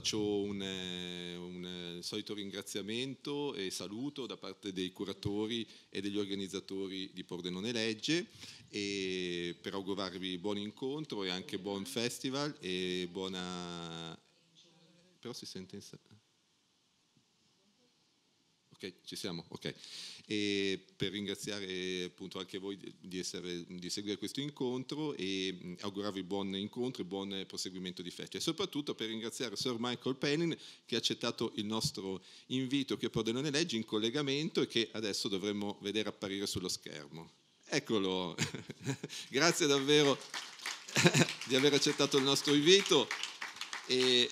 faccio un, eh, un, eh, solito ringraziamento e saluto da parte dei curatori e degli organizzatori di Pordenone Legge per augurarvi buon incontro e anche buon festival e buona... però si sente in... Ok, ci siamo, ok. E per ringraziare appunto anche voi di, essere, di seguire questo incontro e mm, augurarvi buon incontro e buon proseguimento di festa. E soprattutto per ringraziare Sir Michael Pennin che ha accettato il nostro invito che Pordenone legge in collegamento e che adesso dovremmo vedere apparire sullo schermo. Eccolo, grazie davvero di aver accettato il nostro invito. E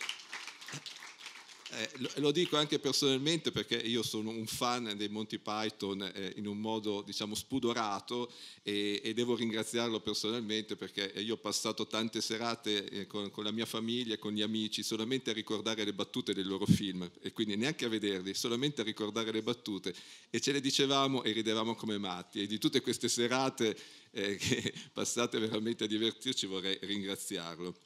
eh, lo, dico anche personalmente perché io sono un fan dei Monty Python eh, in un modo diciamo spudorato e, e, devo ringraziarlo personalmente perché eh, io ho passato tante serate eh, con, con, la mia famiglia con gli amici solamente a ricordare le battute dei loro film e quindi neanche a vederli, solamente a ricordare le battute e ce le dicevamo e ridevamo come matti e di tutte queste serate eh, che passate veramente a divertirci vorrei ringraziarlo.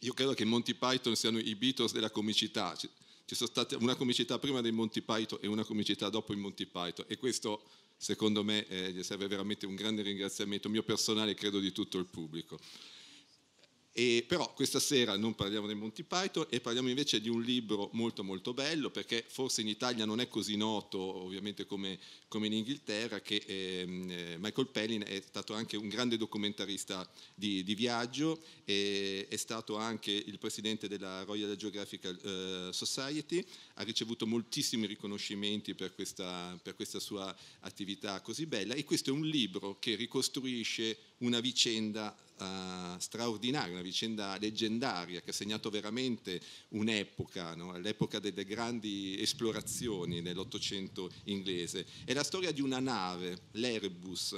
Io credo che Monty Python siano i Beatles della comicità, ci sono state una comicità prima dei Monty Python e una comicità dopo i Monty Python e questo secondo me eh, serve veramente un grande ringraziamento mio personale e credo di tutto il pubblico. E, però questa sera non parliamo dei Monty Python e parliamo invece di un libro molto molto bello perché forse in Italia non è così noto ovviamente come, come in Inghilterra che ehm, eh, Michael Pellin è stato anche un grande documentarista di, di viaggio, è stato anche il presidente della Royal Geographical eh, Society, ha ricevuto moltissimi riconoscimenti per questa, per questa sua attività così bella e questo è un libro che ricostruisce una vicenda Uh, straordinaria, una vicenda leggendaria che ha segnato veramente un'epoca, no? l'epoca delle grandi esplorazioni nell'Ottocento inglese. È la storia di una nave, l'Erebus,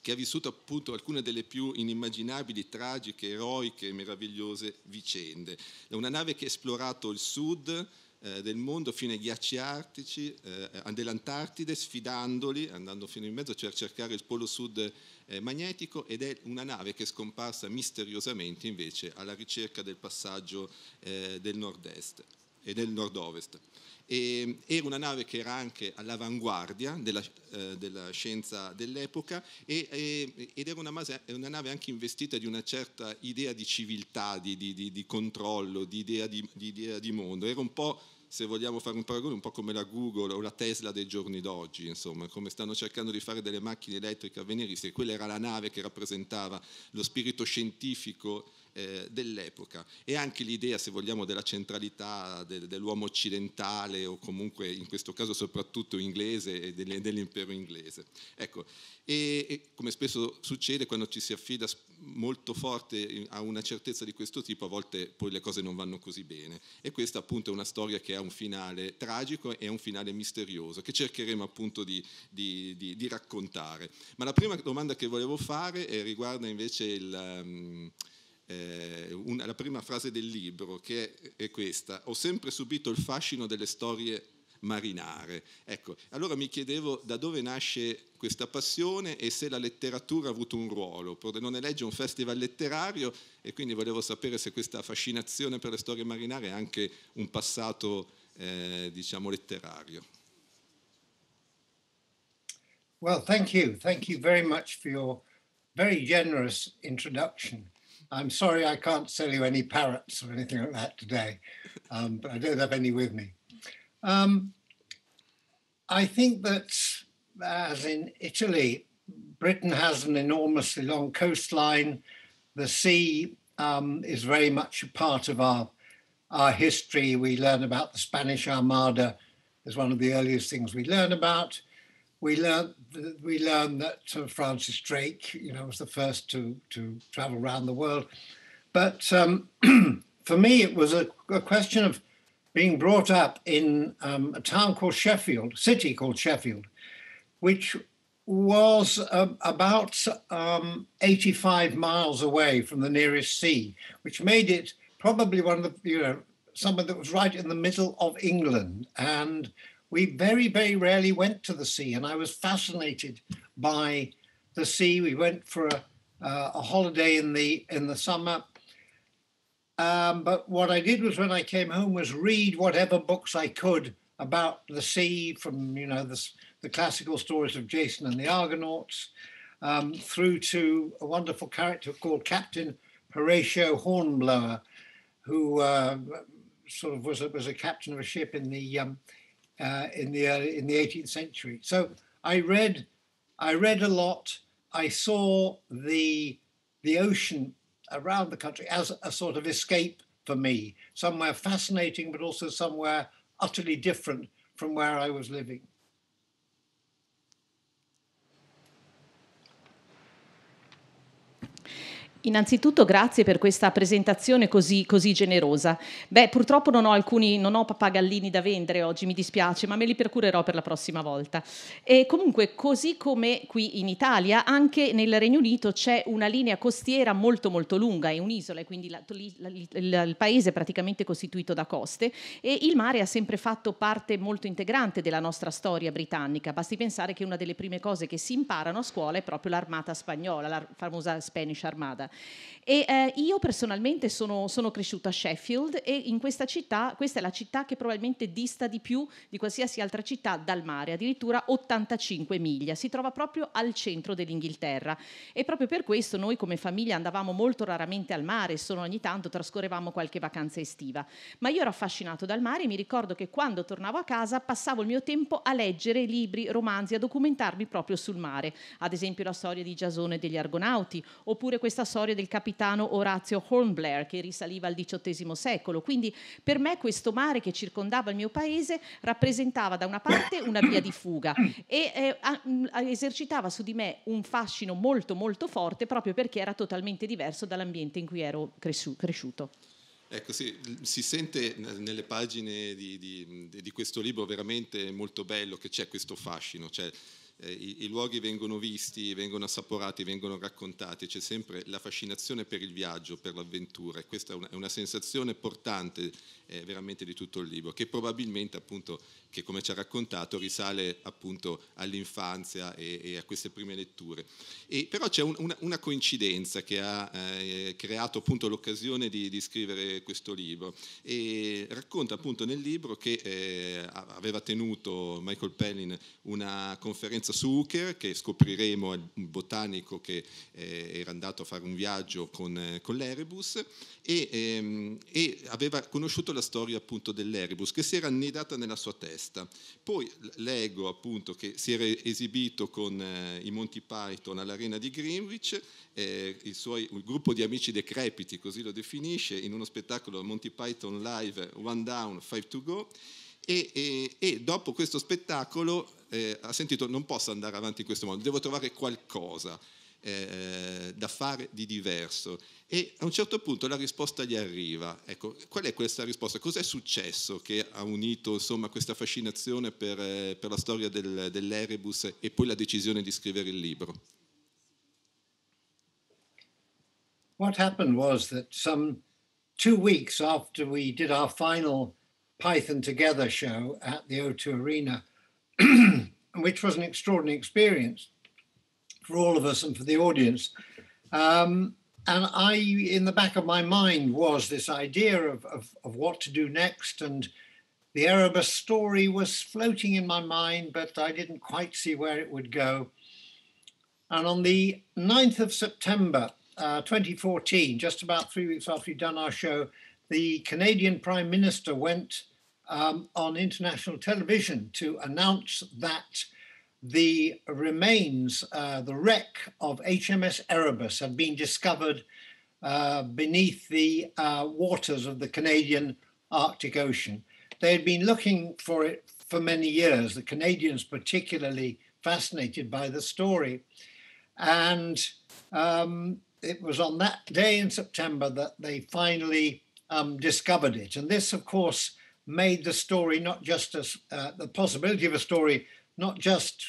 che ha vissuto appunto alcune delle più inimmaginabili, tragiche, eroiche, e meravigliose vicende. È una nave che ha esplorato il sud, eh, del mondo fino ai ghiacci artici, eh, eh, dell'Antartide, sfidandoli, andando fino in mezzo, cioè a cercare il polo sud eh, magnetico ed è una nave che è scomparsa misteriosamente invece alla ricerca del passaggio eh, del nord-est e del nord-ovest. E, era una nave che era anche all'avanguardia della, eh, della scienza dell'epoca e, e, ed era una, mase, una, nave anche investita di una certa idea di civiltà, di, di, di, di controllo, di idea di, mondo. Era un po' se vogliamo fare un paragone, un po' come la Google o la Tesla dei giorni d'oggi, insomma, come stanno cercando di fare delle macchine elettriche a avveniristiche. Quella era la nave che rappresentava lo spirito scientifico eh, dell'epoca e anche l'idea, se vogliamo, della centralità del, dell'uomo occidentale o comunque in questo caso soprattutto inglese e dell'impero inglese. Ecco, e, e come spesso succede quando ci si affida molto forte eh, a una certezza di questo tipo, a volte poi le cose non vanno così bene. E questa appunto è una storia che ha un finale tragico e un finale misterioso, che cercheremo appunto di, di, di, di raccontare. Ma la prima domanda che volevo fare eh, riguarda invece il... Um, eh, una, la prima frase del libro, che è, è questa, ho sempre subito il fascino delle storie marinare. Ecco, allora mi chiedevo da dove nasce questa passione e se la letteratura ha avuto un ruolo. Non legge un festival letterario e quindi volevo sapere se questa fascinazione per le storie marinare è anche un passato, eh, diciamo, letterario. Well, thank you. Thank you very much for your very generous introduction. I'm sorry I can't sell you any parrots or anything like that today, um, but I don't have any with me. Um, I think that, as in Italy, Britain has an enormously long coastline. The sea um, is very much a part of our, our history. We learn about the Spanish Armada as one of the earliest things we learn about. We learn we learned that uh, Francis Drake, you know, was the first to to travel around the world. But um, for me, it was a, a, question of being brought up in um, a town called Sheffield, city called Sheffield, which was uh, about um, 85 miles away from the nearest sea, which made it probably one of the, you know, somewhere that was right in the middle of England and we very, very rarely went to the sea, and I was fascinated by the sea. We went for a, uh, a holiday in the in the summer. Um, but what I did was when I came home was read whatever books I could about the sea, from you know the, the classical stories of Jason and the Argonauts, um, through to a wonderful character called Captain Horatio Hornblower, who uh, sort of was a, was a captain of a ship in the um, uh, in the early, in the 18th century. So I read, I read a lot. I saw the the ocean around the country as a sort of escape for me, somewhere fascinating, but also somewhere utterly different from where I was living. Innanzitutto grazie per questa presentazione così, così generosa. Beh, purtroppo non ho alcuni, non ho papagallini da vendere oggi, mi dispiace, ma me li procurerò per la prossima volta. E comunque, così come qui in Italia, anche nel Regno Unito c'è una linea costiera molto molto lunga, è un'isola e quindi la, la, la, il paese è praticamente costituito da coste e il mare ha sempre fatto parte molto integrante della nostra storia britannica. Basti pensare che una delle prime cose che si imparano a scuola è proprio l'armata spagnola, la famosa Spanish Armada. E eh, io personalmente sono, sono, cresciuta a Sheffield e in questa città, questa è la città che probabilmente dista di più di qualsiasi altra città dal mare, addirittura 85 miglia, si trova proprio al centro dell'Inghilterra e proprio per questo noi come famiglia andavamo molto raramente al mare, solo ogni tanto trascorrevamo qualche vacanza estiva, ma io ero affascinato dal mare e mi ricordo che quando tornavo a casa passavo il mio tempo a leggere libri, romanzi, a documentarmi proprio sul mare, ad esempio la storia di Giasone degli Argonauti, oppure questa storia storia del capitano Orazio Hornblair che risaliva al XVIII secolo. Quindi per me questo mare che circondava il mio paese rappresentava da una parte una via di fuga e eh, a, a, esercitava su di me un fascino molto molto forte proprio perché era totalmente diverso dall'ambiente in cui ero cresciu- cresciuto. Ecco, sì, si sente nelle pagine di, di, di, questo libro veramente molto bello che c'è questo fascino, cioè eh, i, i, luoghi vengono visti, vengono assaporati, vengono raccontati, c'è sempre la fascinazione per il viaggio, per l'avventura e questa è una, è una sensazione portante eh, veramente di tutto il libro, che probabilmente appunto, che come ci ha raccontato, risale appunto all'infanzia e, e a queste prime letture. E, però c'è un, una, una, coincidenza che ha eh, creato appunto l'occasione di, di, scrivere questo libro e racconta appunto nel libro che eh, aveva tenuto Michael Pellin una conferenza Lorenzo Zucker, che scopriremo è un botanico che eh, era andato a fare un viaggio con, eh, con l'Erebus e, ehm, e, aveva conosciuto la storia appunto dell'Erebus che si era annidata nella sua testa. Poi leggo appunto che si era esibito con eh, i Monty Python all'arena di Greenwich, eh, suoi, un gruppo di amici decrepiti, così lo definisce, in uno spettacolo Monty Python Live One Down, Five to Go e, e, e dopo questo spettacolo eh, ha sentito non posso andare avanti in questo modo, devo trovare qualcosa eh, eh, da fare di diverso. E a un certo punto la risposta gli arriva. Ecco, qual è questa risposta? Cos'è successo che ha unito insomma, questa fascinazione per, eh, per la storia del, dell'Erebus e poi la decisione di scrivere il libro? What happened was that some two weeks after we did our final Python Together show at the O2 Arena, which was an extraordinary experience for all of us and for the audience. Um, and I, in the back of my mind, was this idea of, of, of what to do next. And the Erebus story was floating in my mind, but I didn't quite see where it would go. And on the 9th of September uh, 2014, just about three weeks after we'd done our show, the Canadian Prime Minister went um, on international television to announce that the remains, uh, the wreck of HMS Erebus had been discovered uh, beneath the uh, waters of the Canadian Arctic Ocean. They had been looking for it for many years, the Canadians particularly fascinated by the story. And um, it was on that day in September that they finally um, discovered it. And this, of course, made the story not just as uh, the possibility of a story, not just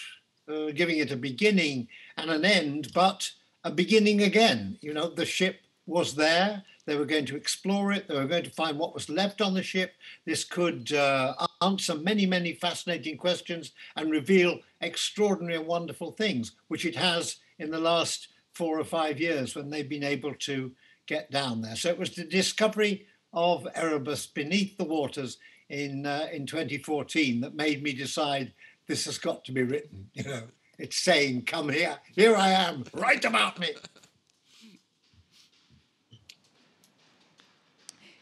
uh, giving it a beginning and an end, but a beginning again. You know, the ship was there. They were going to explore it. They were going to find what was left on the ship. This could uh, answer many, many fascinating questions and reveal extraordinary and wonderful things, which it has in the last four or five years when they've been able to get down there. So it was the discovery of Erebus Beneath the Waters in uh, in 2014 that made me decide this has got to be written. You know, it's saying, "Come here, here I am, write about me."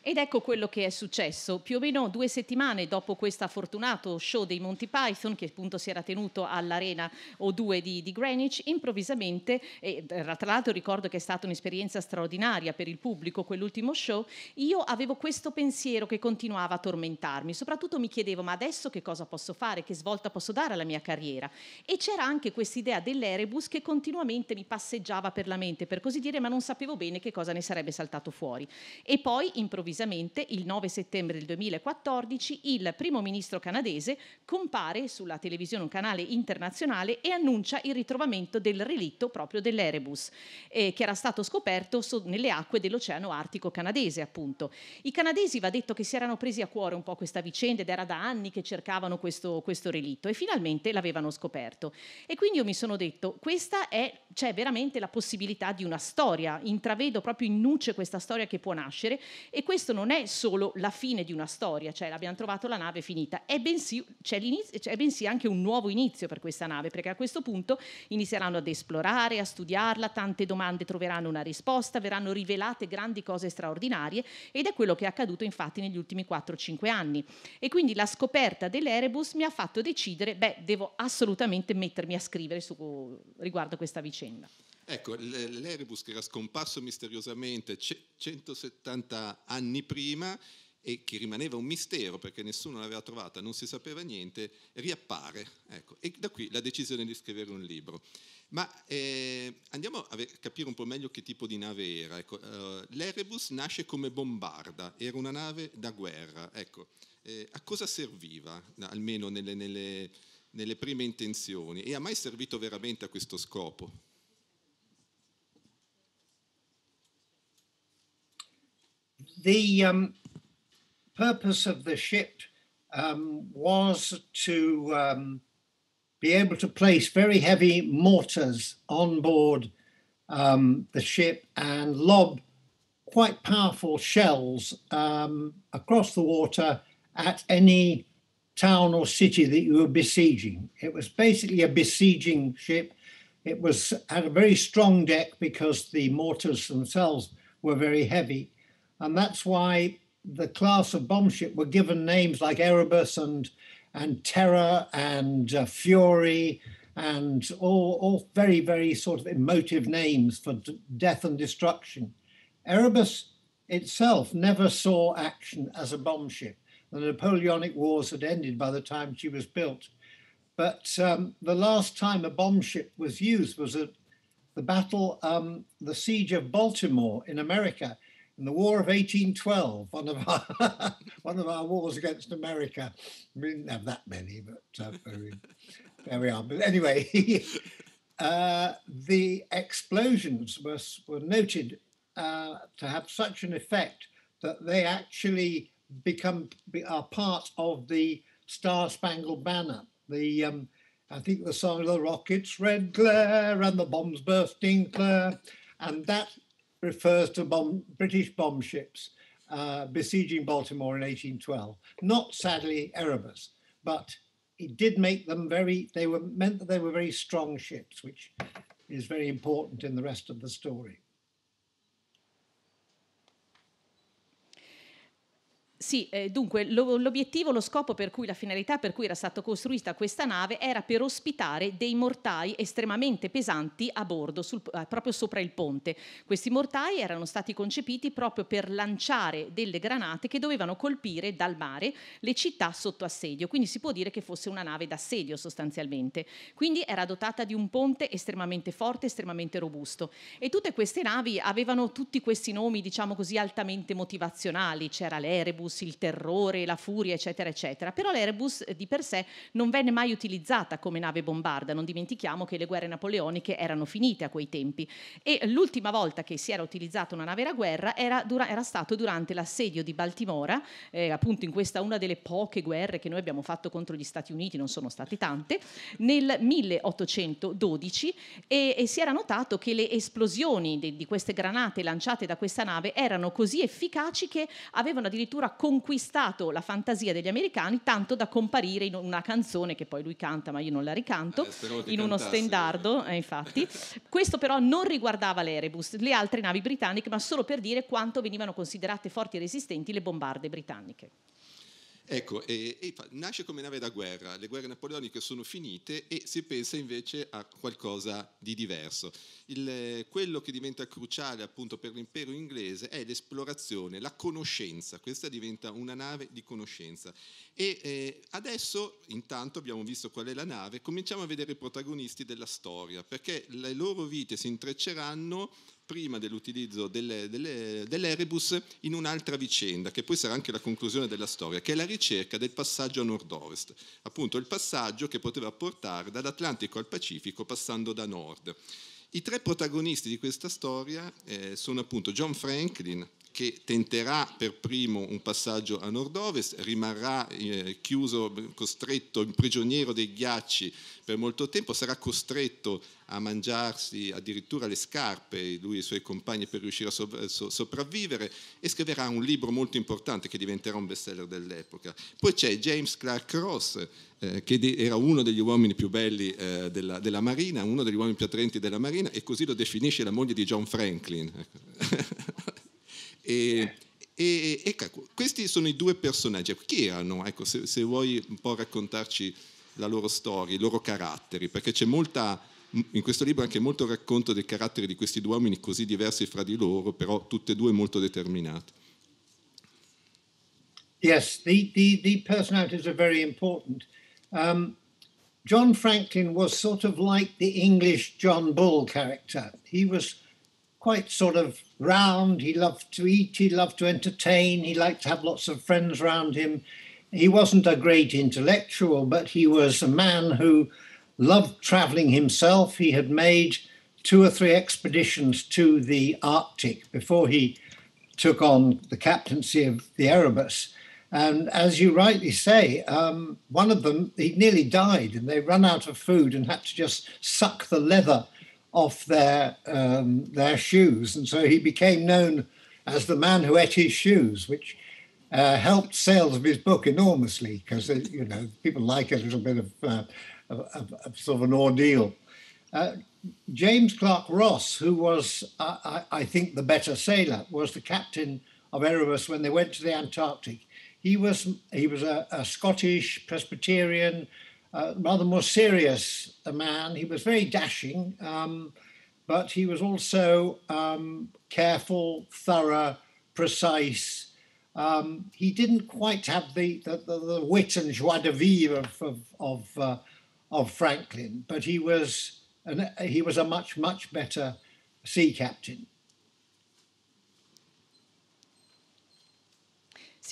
Ed ecco quello che è successo. Più o meno due settimane dopo questo fortunato show dei Monty Python, che appunto si era tenuto all'Arena O2 di, di Greenwich, improvvisamente, e eh, tra l'altro ricordo che è stata un'esperienza straordinaria per il pubblico quell'ultimo show, io avevo questo pensiero che continuava a tormentarmi. Soprattutto mi chiedevo, ma adesso che cosa posso fare? Che svolta posso dare alla mia carriera? E c'era anche questa idea dell'Erebus che continuamente mi passeggiava per la mente, per così dire, ma non sapevo bene che cosa ne sarebbe saltato fuori. E poi improvvisamente improvvisamente, il 9 settembre del 2014, il primo ministro canadese compare sulla televisione, un canale internazionale, e annuncia il ritrovamento del relitto proprio dell'Erebus, eh, che era stato scoperto so- nelle acque dell'Oceano Artico canadese, appunto. I canadesi, va detto, che si erano presi a cuore un po' questa vicenda ed era da anni che cercavano questo, questo relitto e finalmente l'avevano scoperto. E quindi io mi sono detto, questa è, c'è veramente la possibilità di una storia, intravedo proprio in nuce questa storia che può nascere e questo questo non è solo la fine di una storia, cioè abbiamo trovato la nave finita, è bensì, cioè è bensì, anche un nuovo inizio per questa nave, perché a questo punto inizieranno ad esplorare, a studiarla, tante domande troveranno una risposta, verranno rivelate grandi cose straordinarie ed è quello che è accaduto infatti negli ultimi 4-5 anni. E quindi la scoperta dell'Erebus mi ha fatto decidere, beh, devo assolutamente mettermi a scrivere su, riguardo a questa vicenda. Ecco, l'Erebus che era scomparso misteriosamente 170 anni prima e che rimaneva un mistero perché nessuno l'aveva trovata, non si sapeva niente, riappare. Ecco, e da qui la decisione di scrivere un libro. Ma eh, andiamo a capire un po' meglio che tipo di nave era. Ecco, eh, L'Erebus nasce come bombarda, era una nave da guerra. Ecco, eh, a cosa serviva, almeno nelle, nelle, nelle prime intenzioni? E ha mai servito veramente a questo scopo? the um, purpose of the ship um, was to um, be able to place very heavy mortars on board um, the ship and lob quite powerful shells um, across the water at any town or city that you were besieging. It was basically a besieging ship. It was had a very strong deck because the mortars themselves were very heavy and that's why the class of bomb ship were given names like Erebus and, and Terror and uh, Fury and all, all very, very sort of emotive names for d- death and destruction. Erebus itself never saw action as a bomb ship. The Napoleonic Wars had ended by the time she was built. But um, the last time a bomb ship was used was at the battle, um, the siege of Baltimore in America in the War of 1812, one of our one of our wars against America. We didn't have that many, but uh, there we are. But anyway, uh, the explosions were were noted uh, to have such an effect that they actually become are part of the Star Spangled Banner. The um, I think the song of the rockets, red glare, and the bombs bursting clear, and that refers to bomb, British bomb ships uh, besieging Baltimore in 1812. Not sadly Erebus, but it did make them very, they were meant that they were very strong ships, which is very important in the rest of the story. Sì, eh, dunque lo, l'obiettivo, lo scopo per cui, la finalità per cui era stata costruita questa nave era per ospitare dei mortai estremamente pesanti a bordo, sul, eh, proprio sopra il ponte. Questi mortai erano stati concepiti proprio per lanciare delle granate che dovevano colpire dal mare le città sotto assedio, quindi si può dire che fosse una nave d'assedio sostanzialmente. Quindi era dotata di un ponte estremamente forte, estremamente robusto. E tutte queste navi avevano tutti questi nomi, diciamo così, altamente motivazionali. C'era l'Erebus, virus, il terrore, la furia, eccetera, eccetera. Però l'Airbus eh, di per sé non venne mai utilizzata come nave bombarda, non dimentichiamo che le guerre napoleoniche erano finite a quei tempi e l'ultima volta che si era utilizzata una nave da guerra era, dura- era stato durante l'assedio di Baltimora, eh, appunto in questa una delle poche guerre che noi abbiamo fatto contro gli Stati Uniti, non sono state tante, nel 1812 e, e si era notato che le esplosioni di, di queste granate lanciate da questa nave erano così efficaci che avevano addirittura conquistato la fantasia degli americani tanto da comparire in una canzone che poi lui canta ma io non la ricanto, eh, in uno stendardo, eh, infatti. Questo però non riguardava l'Erebus, le altre navi britanniche, ma solo per dire quanto venivano considerate forti e resistenti le bombarde britanniche. Ecco, e, e nasce come nave da guerra, le guerre napoleoniche sono finite e si pensa invece a qualcosa di diverso il, eh, quello che diventa cruciale appunto per l'impero inglese è l'esplorazione, la conoscenza, questa diventa una nave di conoscenza. E eh, adesso intanto abbiamo visto qual è la nave, cominciamo a vedere i protagonisti della storia, perché le loro vite si intrecceranno prima dell'utilizzo delle, delle, dell'Erebus in un'altra vicenda, che poi sarà anche la conclusione della storia, che è la ricerca del passaggio a nord-ovest, appunto il passaggio che poteva portare dall'Atlantico al Pacifico passando da nord. I tre protagonisti di questa storia eh, sono appunto John Franklin, che tenterà per primo un passaggio a nord-ovest, rimarrà eh, chiuso, costretto, prigioniero dei ghiacci per molto tempo, sarà costretto a mangiarsi addirittura le scarpe, lui e i suoi compagni, per riuscire a sopravvivere, e scriverà un libro molto importante che diventerà un bestseller dell'epoca. Poi c'è James Clark Ross, eh, che era uno degli uomini più belli eh, della, della, Marina, uno degli uomini più attraenti della Marina, e così lo definisce la moglie di John Franklin. Ecco. E, e, ecco, questi sono i due personaggi. Ecco, chi erano? Ecco, se, se, vuoi un po' raccontarci la loro storia, i loro caratteri, perché c'è molta, in questo libro anche molto racconto dei caratteri di questi due uomini così diversi fra di loro, però tutti e due molto determinati. Yes, the, the, the personalities are very important. Um, John Franklin was sort of like the English John Bull character. He was quite sort of round. He loved to eat, he loved to entertain, he liked to have lots of friends around him. He wasn't a great intellectual, but he was a man who loved traveling himself. He had made two or three expeditions to the Arctic before he took on the captaincy of the Erebus. And as you rightly say, um, one of them, he nearly died and they ran out of food and had to just suck the leather off their um, their shoes, and so he became known as the man who ate his shoes, which uh, helped sales of his book enormously because you know people like a little bit of, uh, of, of sort of an ordeal. Uh, James Clark Ross, who was, I, I, think, the better sailor, was the captain of Erebus when they went to the Antarctic. He was he was a, a Scottish Presbyterian uh, rather more serious a man. He was very dashing, um, but he was also um, careful, thorough, precise. Um, he didn't quite have the, the, the, the, wit and joie de vivre of of, of, uh, of Franklin, but he was an, he was a much much better sea captain.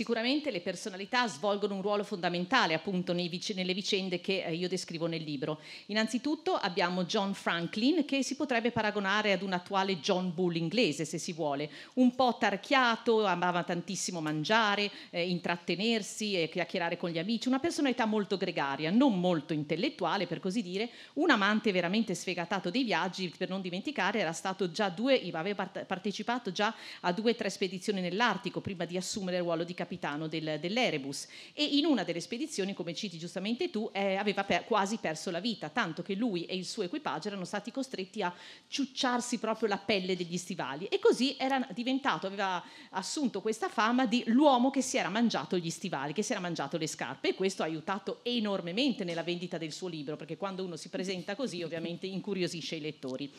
sicuramente le personalità svolgono un ruolo fondamentale appunto vic- nelle vicende che eh, io descrivo nel libro. Innanzitutto abbiamo John Franklin che si potrebbe paragonare ad un attuale John Bull inglese se si vuole, un po' tarchiato, amava tantissimo mangiare, eh, intrattenersi e chiacchierare con gli amici, una personalità molto gregaria, non molto intellettuale per così dire, un amante veramente sfegatato dei viaggi, per non dimenticare era stato già due, aveva partecipato già a due o tre spedizioni nell'Artico prima di assumere il ruolo di capitano capitano del, dell'Erebus e in una delle spedizioni, come citi giustamente tu, eh, aveva per, quasi perso la vita, tanto che lui e il suo equipaggio erano stati costretti a ciucciarsi proprio la pelle degli stivali e così era diventato, aveva assunto questa fama di l'uomo che si era mangiato gli stivali, che si era mangiato le scarpe e questo ha aiutato enormemente nella vendita del suo libro, perché quando uno si presenta così ovviamente incuriosisce i lettori.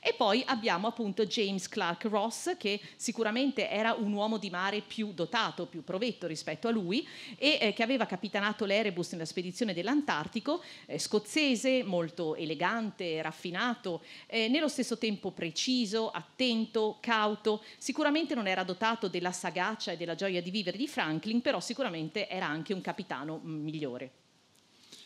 E poi abbiamo appunto James Clark Ross che sicuramente era un uomo di mare più dotato, più pronto Rovetto rispetto a lui e eh, che aveva capitanato l'Erebus nella spedizione dell'Antartico, eh, scozzese, molto elegante, raffinato, eh, nello stesso tempo preciso, attento, cauto. Sicuramente non era dotato della sagacia e della gioia di vivere di Franklin, però sicuramente era anche un capitano mm, migliore.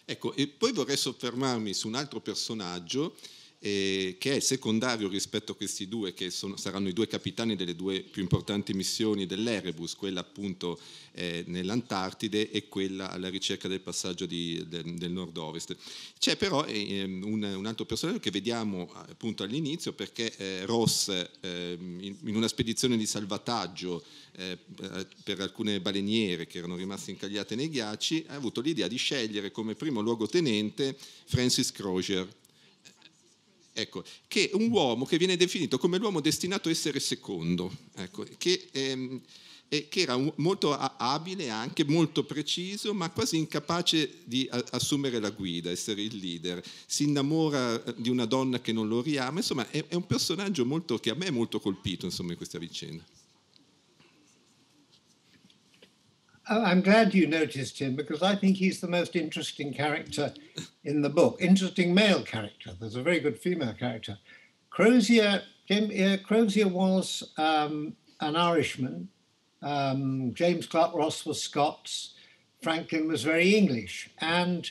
Ecco, e poi vorrei soffermarmi su un altro personaggio eh, che è secondario rispetto a questi due, che sono, saranno i due capitani delle due più importanti missioni dell'Erebus, quella appunto eh, nell'Antartide e quella alla ricerca del passaggio di, del, del, nord-ovest. C'è però eh, un, un, altro personaggio che vediamo appunto all'inizio perché eh, Ross ehm, in, in, una spedizione di salvataggio eh, per alcune baleniere che erano rimaste incagliate nei ghiacci ha avuto l'idea di scegliere come primo luogotenente Francis Crozier Ecco, che un uomo che viene definito come l'uomo destinato a essere secondo, ecco, che, ehm, che, era un, molto abile anche, molto preciso, ma quasi incapace di a, assumere la guida, essere il leader. Si innamora eh, di una donna che non lo riama, insomma è, è un personaggio molto, che a me è molto colpito insomma, in questa vicenda. I'm glad you noticed him because I think he's the most interesting character in the book. Interesting male character. There's a very good female character. Crozier, Jim, uh, Crozier was um, an Irishman. Um, James Clark Ross was Scots. Franklin was very English. And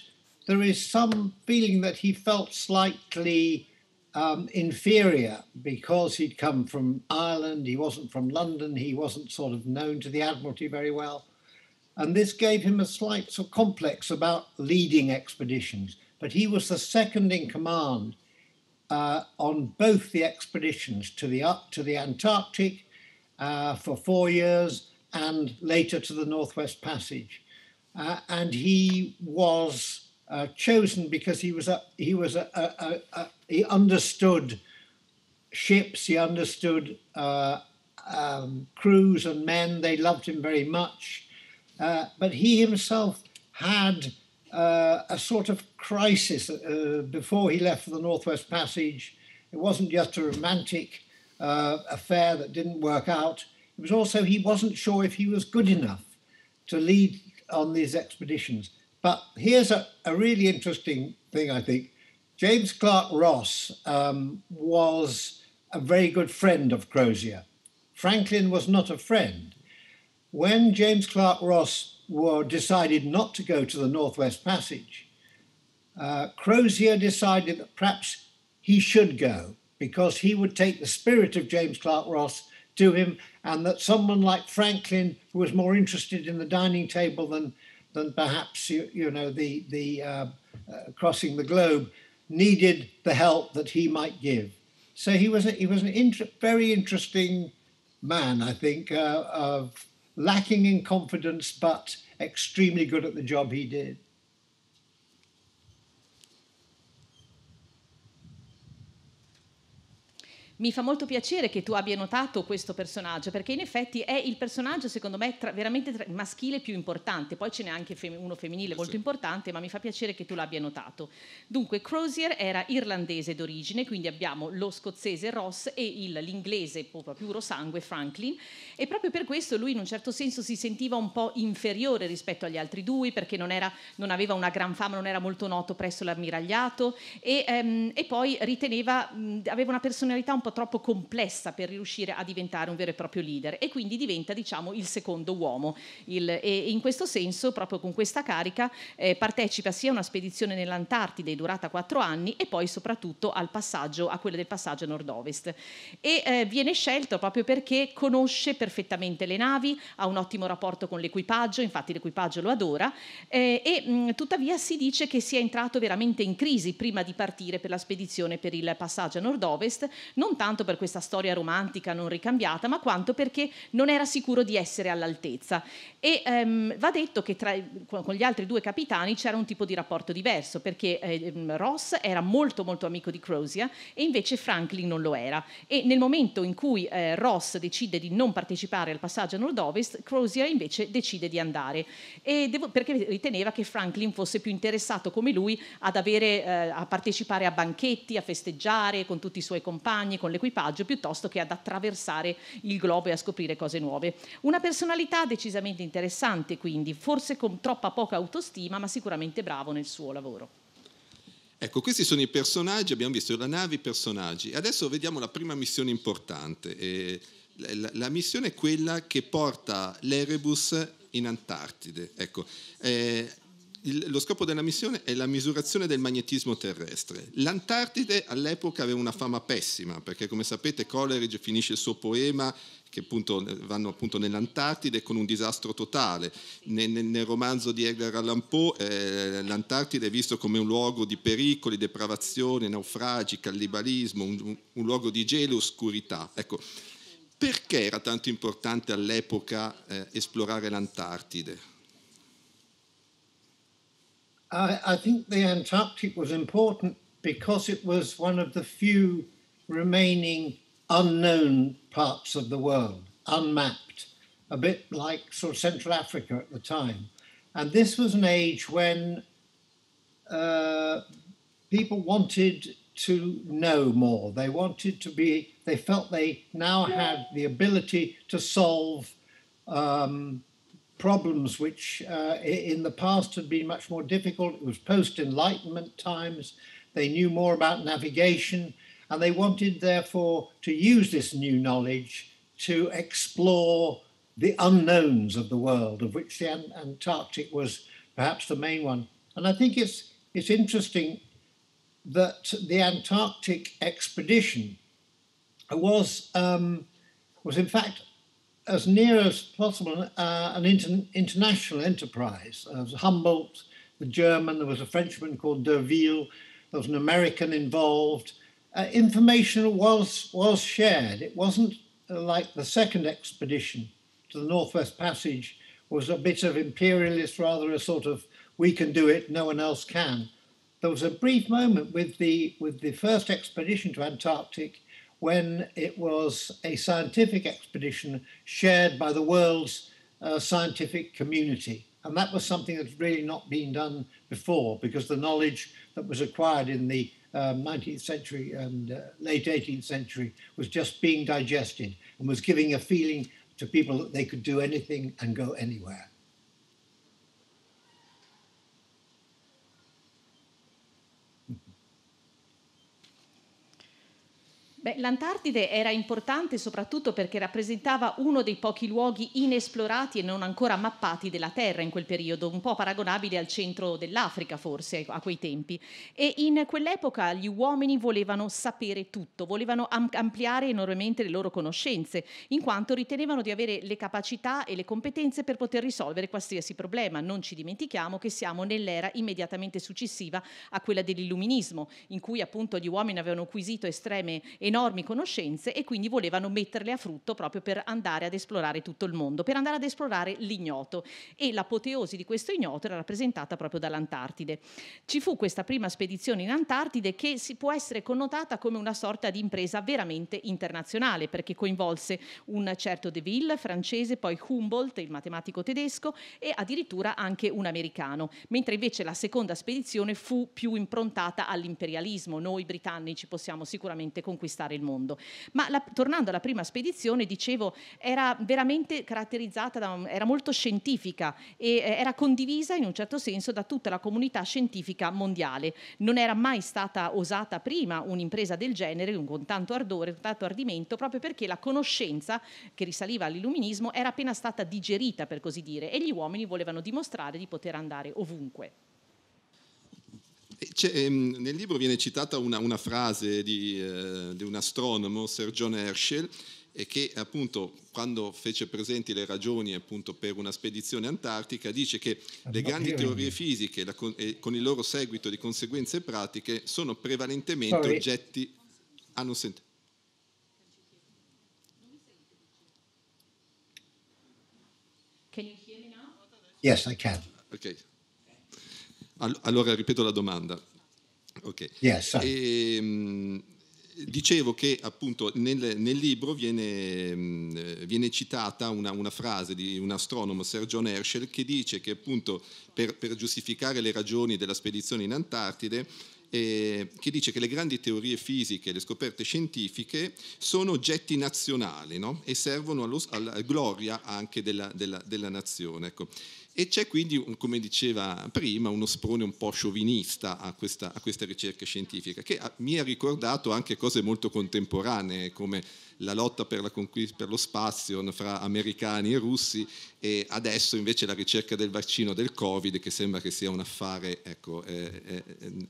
there is some feeling that he felt slightly um, inferior because he'd come from Ireland. He wasn't from London. He wasn't sort of known to the Admiralty very well and this gave him a slight sort of complex about leading expeditions. But he was the second in command uh, on both the expeditions to the up to the Antarctic uh, for four years and later to the Northwest Passage. Uh, and he was uh, chosen because he was a, he was a, a, a, he understood ships, he understood uh, um, crews and men. They loved him very much. Uh, but he himself had uh, a sort of crisis uh, before he left for the Northwest Passage. It wasn't just a romantic uh, affair that didn't work out. It was also he wasn't sure if he was good enough to lead on these expeditions. But here's a, a really interesting thing, I think. James Clark Ross um, was a very good friend of Crozier. Franklin was not a friend when James Clark Ross were, decided not to go to the Northwest Passage, uh, Crozier decided that perhaps he should go because he would take the spirit of James Clark Ross to him, and that someone like Franklin, who was more interested in the dining table than than perhaps you, you know the the uh, uh, crossing the globe, needed the help that he might give. So he was a, he was an inter- very interesting man, I think, uh, lacking in confidence, but extremely good at the job he did. Mi fa molto piacere che tu abbia notato questo personaggio, perché in effetti è il personaggio, secondo me, tra, veramente tra, maschile più importante. Poi ce n'è anche fem- uno femminile molto sì. importante, ma mi fa piacere che tu l'abbia notato. Dunque, Crozier era irlandese d'origine, quindi abbiamo lo scozzese Ross e il, l'inglese proprio puro sangue Franklin, e proprio per questo lui in un certo senso si sentiva un po' inferiore rispetto agli altri due, perché non, era, non aveva una gran fama, non era molto noto presso l'ammiragliato, e, ehm, e poi riteneva, mh, aveva una personalità un po' po' troppo complessa per riuscire a diventare un vero e proprio leader e quindi diventa diciamo il secondo uomo il, e in questo senso proprio con questa carica eh, partecipa sia a una spedizione nell'Antartide durata quattro anni e poi soprattutto al passaggio, a quella del passaggio nord-ovest e eh, viene scelto proprio perché conosce perfettamente le navi, ha un ottimo rapporto con l'equipaggio, infatti l'equipaggio lo adora eh, e mh, mm, tuttavia si dice che sia entrato veramente in crisi prima di partire per la spedizione per il passaggio nord-ovest, non non tanto per questa storia romantica non ricambiata, ma quanto perché non era sicuro di essere all'altezza. E ehm, va detto che tra, con gli altri due capitani c'era un tipo di rapporto diverso, perché ehm, Ross era molto molto amico di Crosia e invece Franklin non lo era. E nel momento in cui eh, Ross decide di non partecipare al passaggio a nord-ovest, Crozier invece decide di andare, devo, perché riteneva che Franklin fosse più interessato come lui ad avere, eh, a partecipare a banchetti, a festeggiare con tutti i suoi compagni, con l'equipaggio piuttosto che ad attraversare il globo e a scoprire cose nuove. Una personalità decisamente interessante quindi, forse con troppa poca autostima ma sicuramente bravo nel suo lavoro. Ecco, questi sono i personaggi, abbiamo visto la nave, i personaggi. Adesso vediamo la prima missione importante. Eh, la, la, missione è quella che porta l'Erebus in Antartide. Ecco, eh, il, lo scopo della missione è la misurazione del magnetismo terrestre. L'Antartide all'epoca aveva una fama pessima, perché come sapete Coleridge finisce il suo poema che appunto vanno appunto nell'Antartide con un disastro totale. Nel, nel romanzo di Edgar Allan Poe eh, l'Antartide è visto come un luogo di pericoli, depravazione, naufragi, cannibalismo, un, un luogo di gelo e oscurità. Ecco, perché era tanto importante all'epoca eh, esplorare l'Antartide? I, I think the Antarctic was important because it was one of the few remaining unknown parts of the world, unmapped, a bit like sort of Central Africa at the time. And this was an age when uh, people wanted to know more. They wanted to be, they felt they now had the ability to solve um, problems which uh, in the past had been much more difficult. It was post Enlightenment times. They knew more about navigation, and they wanted, therefore, to use this new knowledge to explore the unknowns of the world, of which the Antarctic was perhaps the main one. And I think it's, it's interesting that the Antarctic expedition was, um, was, in fact, as near as possible uh, an inter- international enterprise. There was Humboldt, the German, there was a Frenchman called Derville, there was an American involved. Uh, information was, was shared. It wasn't uh, like the second expedition to the Northwest Passage was a bit of imperialist, rather a sort of we can do it, no one else can. There was a brief moment with the with the first expedition to Antarctic when it was a scientific expedition shared by the world's uh, scientific community. And that was something that's really not been done before because the knowledge that was acquired in the uh, um, 19th century and uh, late 18th century was just being digested and was giving a feeling to people that they could do anything and go anywhere. Beh, L'Antartide era importante soprattutto perché rappresentava uno dei pochi luoghi inesplorati e non ancora mappati della Terra in quel periodo, un po' paragonabile al centro dell'Africa forse a quei tempi. E in quell'epoca gli uomini volevano sapere tutto, volevano ampliare enormemente le loro conoscenze, in quanto ritenevano di avere le capacità e le competenze per poter risolvere qualsiasi problema. Non ci dimentichiamo che siamo nell'era immediatamente successiva a quella dell'illuminismo, in cui appunto gli uomini avevano acquisito estreme e enormi conoscenze e quindi volevano metterle a frutto proprio per andare ad esplorare tutto il mondo, per andare ad esplorare l'ignoto e l'apoteosi di questo ignoto era rappresentata proprio dall'Antartide. Ci fu questa prima spedizione in Antartide che si può essere connotata come una sorta di impresa veramente internazionale perché coinvolse un certo De Ville francese, poi Humboldt, il matematico tedesco e addirittura anche un americano, mentre invece la seconda spedizione fu più improntata all'imperialismo. Noi britannici possiamo sicuramente conquistare conquistare il mondo. Ma la, tornando alla prima spedizione, dicevo, era veramente caratterizzata da era molto scientifica e eh, era condivisa in un certo senso da tutta la comunità scientifica mondiale. Non era mai stata osata prima un'impresa del genere con tanto ardore, con tanto ardimento, proprio perché la conoscenza che risaliva all'illuminismo era appena stata digerita, per così dire, e gli uomini volevano dimostrare di poter andare ovunque ehm, nel libro viene citata una, una frase di, eh, di, un astronomo, Sir John Herschel, eh, che appunto quando fece presenti le ragioni appunto, per una spedizione antartica dice che le grandi teorie fisiche la, con, e con il loro seguito di conseguenze pratiche sono prevalentemente Sorry. oggetti... Ah, non sentito. Yes, I can. Okay. Allora ripeto la domanda. Okay. Yes, e, ehm, dicevo che appunto nel, nel libro viene, mm, viene citata una, una, frase di un astronomo, Sir John Herschel, che dice che appunto per, per giustificare le ragioni della spedizione in Antartide eh, che dice che le grandi teorie fisiche e le scoperte scientifiche sono oggetti nazionali no? e servono allo, alla gloria anche della, della, della nazione. Ecco. E c'è quindi, come diceva prima, uno sprone un po' sciovinista a questa, a questa ricerca scientifica, che ah, mi ha ricordato anche cose molto contemporanee, come la lotta per, la conquista, per lo spazio fra americani e russi e adesso invece la ricerca del vaccino del Covid, che sembra che sia un affare ecco, eh, eh,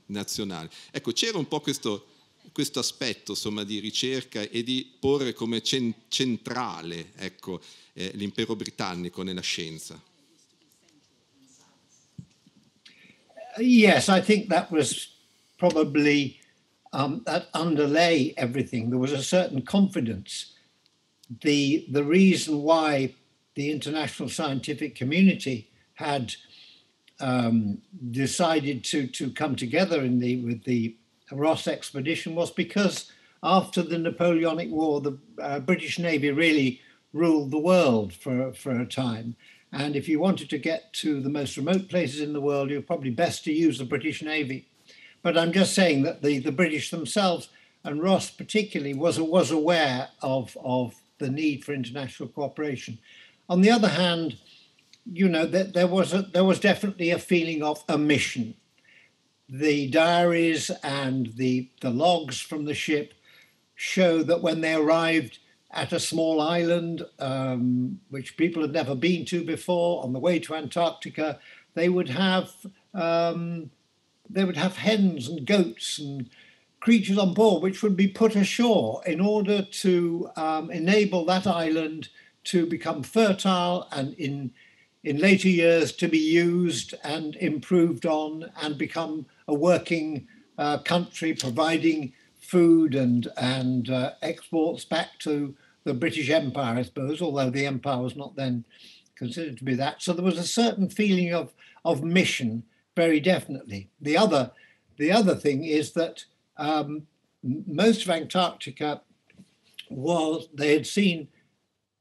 nazionale. Ecco, c'era un po' questo, questo aspetto insomma, di ricerca e di porre come centrale ecco, eh, l'impero britannico nella scienza. yes, I think that was probably um, that underlay everything. There was a certain confidence. The the reason why the international scientific community had um, decided to to come together in the with the Ross expedition was because after the Napoleonic War, the uh, British Navy really ruled the world for for a time, and if you wanted to get to the most remote places in the world, you're probably best to use the British Navy. But I'm just saying that the, the British themselves, and Ross particularly, was, was aware of, of the need for international cooperation. On the other hand, you know, there, there, was, a, there was definitely a feeling of a mission. The diaries and the, the logs from the ship show that when they arrived, at a small island um, which people had never been to before on the way to Antarctica. They would have um, they would have hens and goats and creatures on board which would be put ashore in order to um, enable that island to become fertile and in in later years to be used and improved on and become a working uh, country providing food and and uh, exports back to the British Empire, I suppose, although the empire was not then considered to be that. So there was a certain feeling of of mission, very definitely. The other the other thing is that um, most of Antarctica was they had seen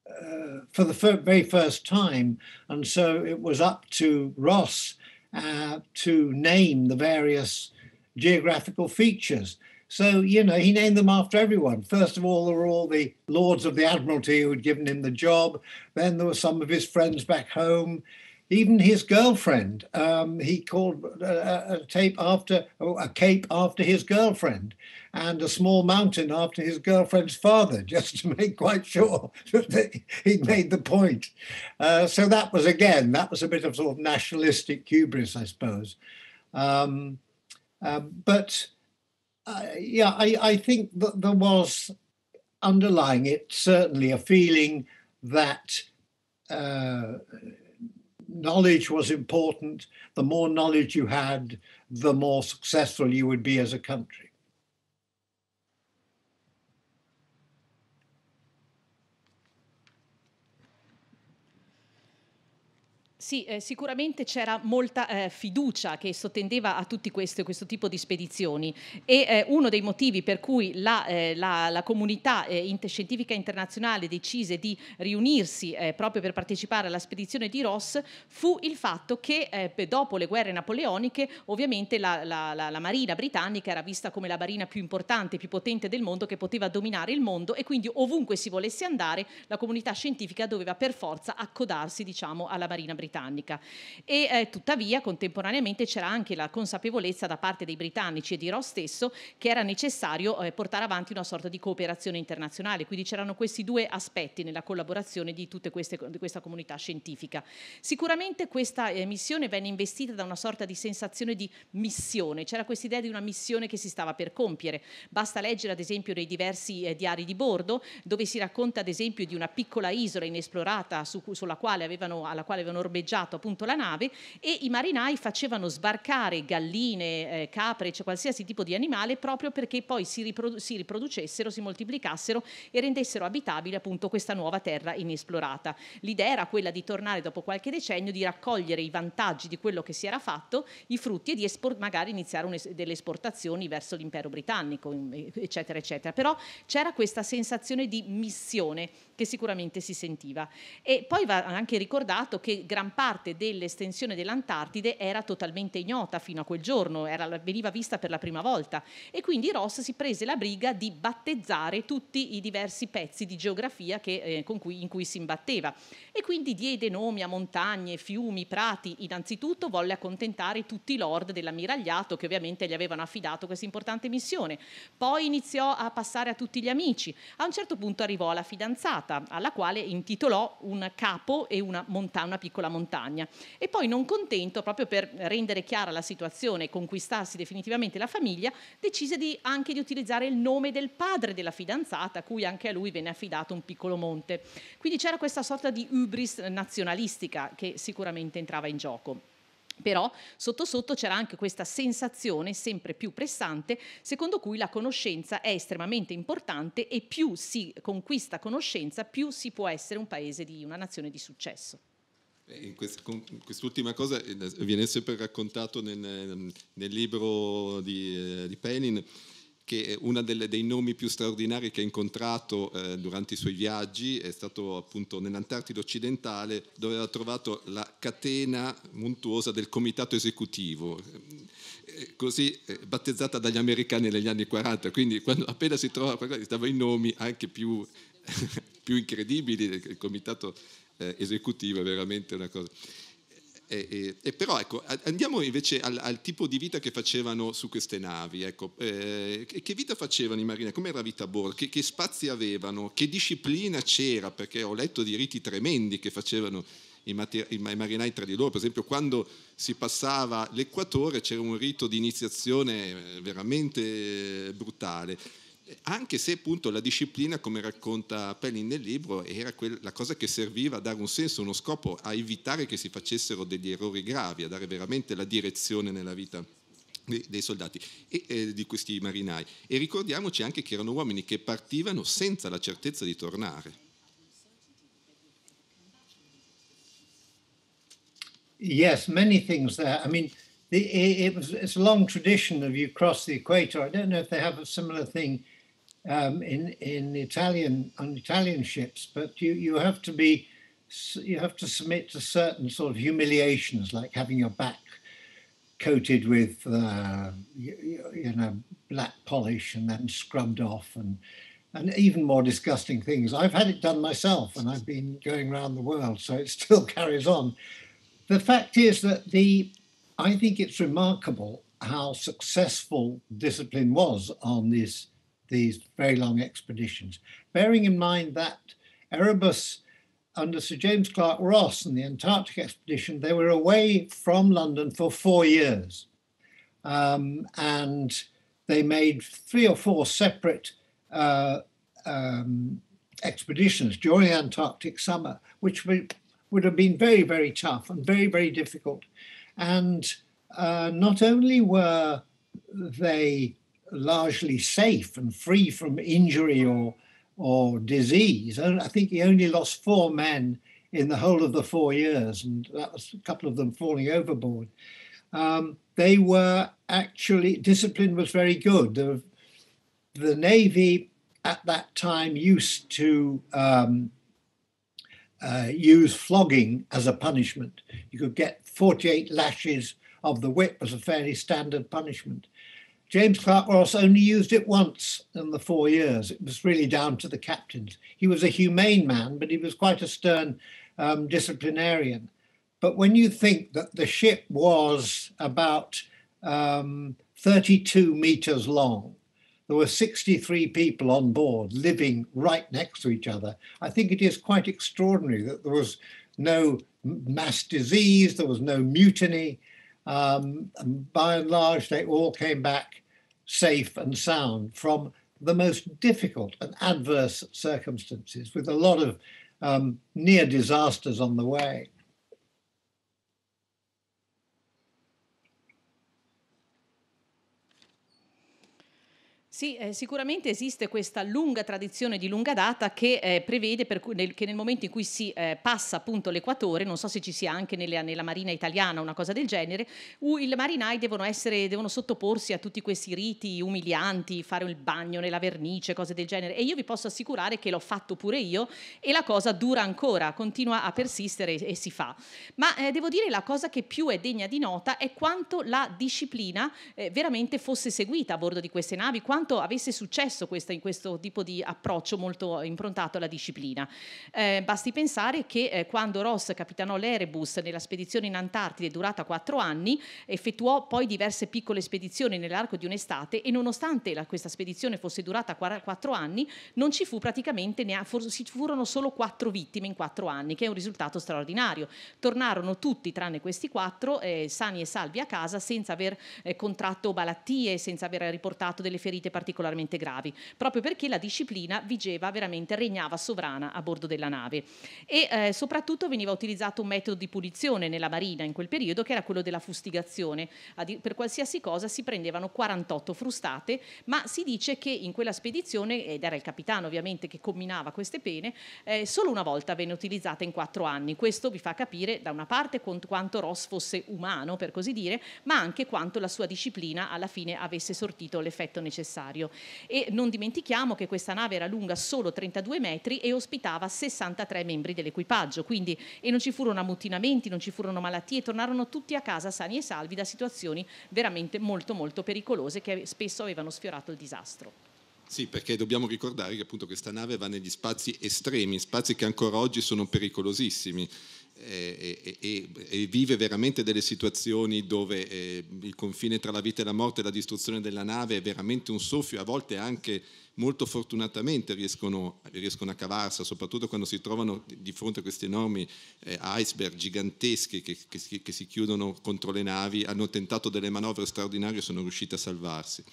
uh, for the fir- very first time, and so it was up to Ross uh, to name the various geographical features. So, you know, he named them after everyone. First of all, there were all the lords of the Admiralty who had given him the job. Then there were some of his friends back home. Even his girlfriend, um, he called a, uh, uh, a tape after oh, a cape after his girlfriend, and a small mountain after his girlfriend's father, just to make quite sure that he made the point. Uh, so that was again, that was a bit of sort of nationalistic hubris, I suppose. Um, uh, but uh, yeah, I, I think that there was underlying it certainly a feeling that uh, knowledge was important. The more knowledge you had, the more successful you would be as a country. Sì, eh, sicuramente c'era molta eh, fiducia che sottendeva a tutti questo, questo tipo di spedizioni e eh, uno dei motivi per cui la, eh, la, la comunità eh, scientifica internazionale decise di riunirsi eh, proprio per partecipare alla spedizione di Ross fu il fatto che dopo le guerre napoleoniche ovviamente la, la, marina britannica era vista come la marina più importante, più potente del mondo che poteva dominare il mondo e quindi ovunque si volesse andare la comunità scientifica doveva per forza accodarsi diciamo, alla marina britannica britannica. E eh, tuttavia contemporaneamente c'era anche la consapevolezza da parte dei britannici e di Ross stesso che era necessario eh, portare avanti una sorta di cooperazione internazionale, quindi c'erano questi due aspetti nella collaborazione di tutta questa comunità scientifica. Sicuramente questa eh, missione venne investita da una sorta di sensazione di missione, c'era questa idea di una missione che si stava per compiere. Basta leggere ad esempio nei diversi eh, diari di bordo dove si racconta ad esempio di una piccola isola inesplorata su, sulla quale avevano, alla quale avevano ormeggiato noleggiato appunto la nave e i marinai facevano sbarcare galline, eh, capre, cioè qualsiasi tipo di animale proprio perché poi si, riprodu- si riproducessero, si moltiplicassero e rendessero abitabile appunto questa nuova terra inesplorata. L'idea era quella di tornare dopo qualche decennio, di raccogliere i vantaggi di quello che si era fatto, i frutti e di espor- magari iniziare es- delle esportazioni verso l'impero britannico, eccetera, eccetera. Però c'era questa sensazione di missione che sicuramente si sentiva. E poi va anche ricordato che gran parte dell'estensione dell'Antartide era totalmente ignota fino a quel giorno, era, veniva vista per la prima volta e quindi Ross si prese la briga di battezzare tutti i diversi pezzi di geografia che, eh, cui, in cui si imbatteva e quindi diede nomi a montagne, fiumi, prati, innanzitutto volle accontentare tutti i lord dell'ammiragliato che ovviamente gli avevano affidato questa importante missione, poi iniziò a passare a tutti gli amici, a un certo punto arrivò alla fidanzata alla quale intitolò un capo e una, montagna, una piccola montagna montagna. E poi non contento, proprio per rendere chiara la situazione e conquistarsi definitivamente la famiglia, decise di, anche di utilizzare il nome del padre della fidanzata, a cui anche a lui venne affidato un piccolo monte. Quindi c'era questa sorta di ubris nazionalistica che sicuramente entrava in gioco. Però sotto sotto c'era anche questa sensazione sempre più pressante secondo cui la conoscenza è estremamente importante e più si conquista conoscenza più si può essere un paese di una nazione di successo. Eh, quest'ultima cosa eh, viene sempre raccontato nel, ehm, nel libro di, eh, di, Penin che uno dei nomi più straordinari che ha incontrato eh, durante i suoi viaggi è stato appunto nell'Antartide occidentale dove aveva trovato la catena montuosa del comitato esecutivo, così eh, battezzata dagli americani negli anni 40, quindi quando, appena si trova qualcosa si dava i nomi anche più, più incredibili del comitato esecutivo eh, esecutiva, è veramente una cosa. E, e, e però ecco, andiamo invece al, al, tipo di vita che facevano su queste navi. Ecco, eh, che vita facevano i marinai? Com'era la vita a bordo? Che, che, spazi avevano? Che disciplina c'era? Perché ho letto di riti tremendi che facevano i, mater- i marinai tra di loro. Per esempio, quando si passava l'equatore c'era un rito di iniziazione eh, veramente eh, brutale anche se appunto la disciplina, come racconta Pellin nel libro, era quella, la cosa che serviva a dare un senso, uno scopo, a evitare che si facessero degli errori gravi, a dare veramente la direzione nella vita dei soldati e eh, di questi marinai. E ricordiamoci anche che erano uomini che partivano senza la certezza di tornare. Yes, many things there. I mean, the, it was, it's a long tradition of you cross the equator. I don't know if they have a similar thing um, in in Italian on Italian ships, but you you have to be you have to submit to certain sort of humiliations, like having your back coated with uh, you, you, know black polish and then scrubbed off and and even more disgusting things. I've had it done myself, and I've been going around the world, so it still carries on. The fact is that the I think it's remarkable how successful discipline was on this these very long expeditions. Bearing in mind that Erebus, under Sir James Clark Ross and the Antarctic expedition, they were away from London for four years. Um, and they made three or four separate uh, um, expeditions during Antarctic summer, which would have been very, very tough and very, very difficult. And uh, not only were they largely safe and free from injury or or disease. I think he only lost four men in the whole of the four years, and that was a couple of them falling overboard. Um, they were actually discipline was very good. The, the navy at that time used to um, uh, use flogging as a punishment. You could get 48 lashes of the whip as a fairly standard punishment. James Clark Ross only used it once in the four years. It was really down to the captains. He was a humane man, but he was quite a stern um, disciplinarian. But when you think that the ship was about um, 32 meters long, there were 63 people on board living right next to each other. I think it is quite extraordinary that there was no mass disease, there was no mutiny. Um, and by and large, they all came back safe and sound from the most difficult and adverse circumstances with a lot of um, near disasters on the way. Sì, eh, sicuramente esiste questa lunga tradizione di lunga data che eh, prevede cui, nel, che nel momento in cui si eh, passa appunto l'equatore, non so se ci sia anche nelle, nella marina italiana una cosa del genere, i marinai devono, essere, devono sottoporsi a tutti questi riti umilianti, fare il bagno nella vernice, cose del genere. E io vi posso assicurare che l'ho fatto pure io e la cosa dura ancora, continua a persistere e, e si fa. Ma eh, devo dire la cosa che più è degna di nota è quanto la disciplina eh, veramente fosse seguita a bordo di queste navi, quanto quanto avesse successo questa, in questo tipo di approccio molto improntato alla disciplina. Eh, basti pensare che eh, quando Ross capitanò l'Erebus nella spedizione in Antartide durata quattro anni, effettuò poi diverse piccole spedizioni nell'arco di un'estate e nonostante la, questa spedizione fosse durata quattro anni, non ci fu praticamente, ne ha, for, si furono solo quattro vittime in quattro anni, che è un risultato straordinario. Tornarono tutti, tranne questi quattro, eh, sani e salvi a casa senza aver eh, contratto malattie, senza aver riportato delle ferite particolari particolarmente gravi, proprio perché la disciplina vigeva veramente, regnava sovrana a bordo della nave. E eh, soprattutto veniva utilizzato un metodo di punizione nella marina in quel periodo che era quello della fustigazione. Per qualsiasi cosa si prendevano 48 frustate, ma si dice che in quella spedizione, ed era il capitano ovviamente che combinava queste pene, eh, solo una volta venne utilizzata in quattro anni. Questo vi fa capire da una parte quanto Ross fosse umano, per così dire, ma anche quanto la sua disciplina alla fine avesse sortito l'effetto necessario avversario. E non dimentichiamo che questa nave era lunga solo 32 metri e ospitava 63 membri dell'equipaggio, quindi e non ci furono ammutinamenti, non ci furono malattie, tornarono tutti a casa sani e salvi da situazioni veramente molto molto pericolose che spesso avevano sfiorato il disastro. Sì, perché dobbiamo ricordare che appunto questa nave va negli spazi estremi, spazi che ancora oggi sono pericolosissimi e, eh, eh, eh, e, e, vive veramente delle situazioni dove eh, il confine tra la vita e la morte e la distruzione della nave è veramente un soffio, a volte anche molto fortunatamente riescono, riescono a cavarsela, soprattutto quando si trovano di fronte a questi enormi eh, iceberg giganteschi che, che, che si chiudono contro le navi, hanno tentato delle manovre straordinarie e sono riusciti a salvarsi.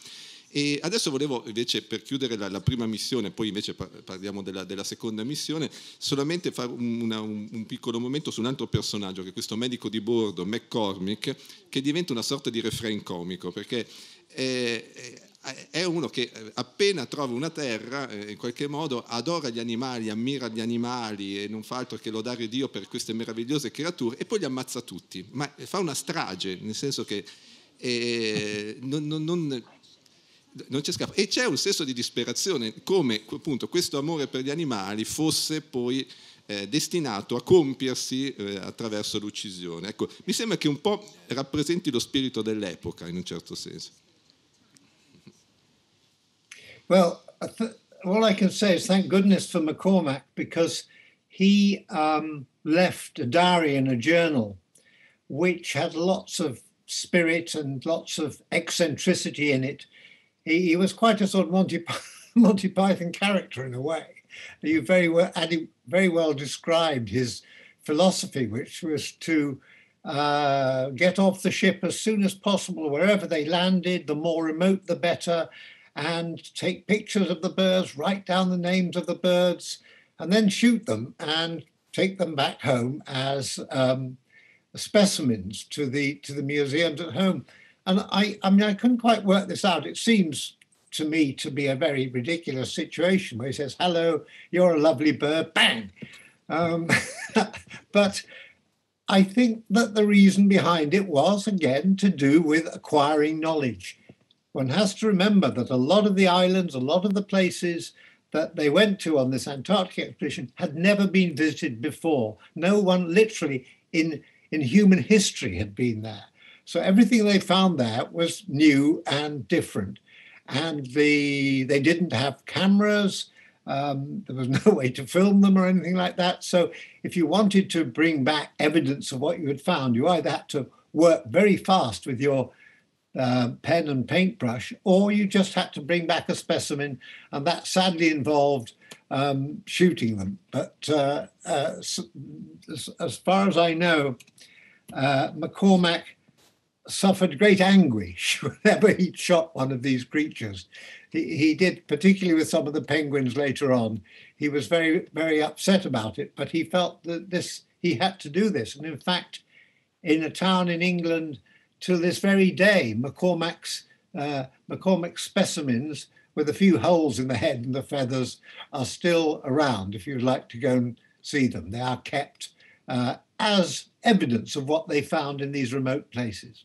E adesso volevo invece per chiudere la, la prima missione, poi invece parliamo della, della seconda missione, solamente fare un, una, un, piccolo momento su un altro personaggio, che è questo medico di bordo, McCormick, che diventa una sorta di refrain comico, perché è, è uno che eh, appena trova una terra, eh, in qualche modo, adora gli animali, ammira gli animali e non fa altro che lodare Dio per queste meravigliose creature e poi li ammazza tutti, ma fa una strage, nel senso che... Eh, non, non, non non ci scappa. E c'è un senso di disperazione, come appunto questo amore per gli animali fosse poi eh, destinato a compiersi eh, attraverso l'uccisione. Ecco, mi sembra che un po' rappresenti lo spirito dell'epoca in un certo senso. Well, all I can say is thank goodness for McCormack because he um, left a diary and a journal which had lots of spirit and lots of eccentricity in it. he, he was quite a sort of Monty, Monty Python character in a way. You very well, very well described his philosophy, which was to uh, get off the ship as soon as possible, wherever they landed, the more remote the better, and take pictures of the birds, write down the names of the birds, and then shoot them and take them back home as um, specimens to the to the museums at home. And I, I mean, I couldn't quite work this out. It seems to me to be a very ridiculous situation where he says, "Hello, you're a lovely bird," bang. Um, but I think that the reason behind it was again to do with acquiring knowledge. One has to remember that a lot of the islands, a lot of the places that they went to on this Antarctic expedition had never been visited before. No one literally in in human history had been there. So everything they found there was new and different. And the they didn't have cameras. Um, there was no way to film them or anything like that. So if you wanted to bring back evidence of what you had found, you either had to work very fast with your uh, pen and paintbrush, or you just had to bring back a specimen, and that sadly involved um, shooting them. But uh, uh, as, as, far as I know, uh, McCormack suffered great anguish whenever he shot one of these creatures. He, he did, particularly with some of the penguins later on. He was very, very upset about it, but he felt that this he had to do this. And in fact, in a town in England till this very day, McCormack's uh, specimens with a few holes in the head and the feathers are still around. If you'd like to go and see them, they are kept uh, as evidence of what they found in these remote places.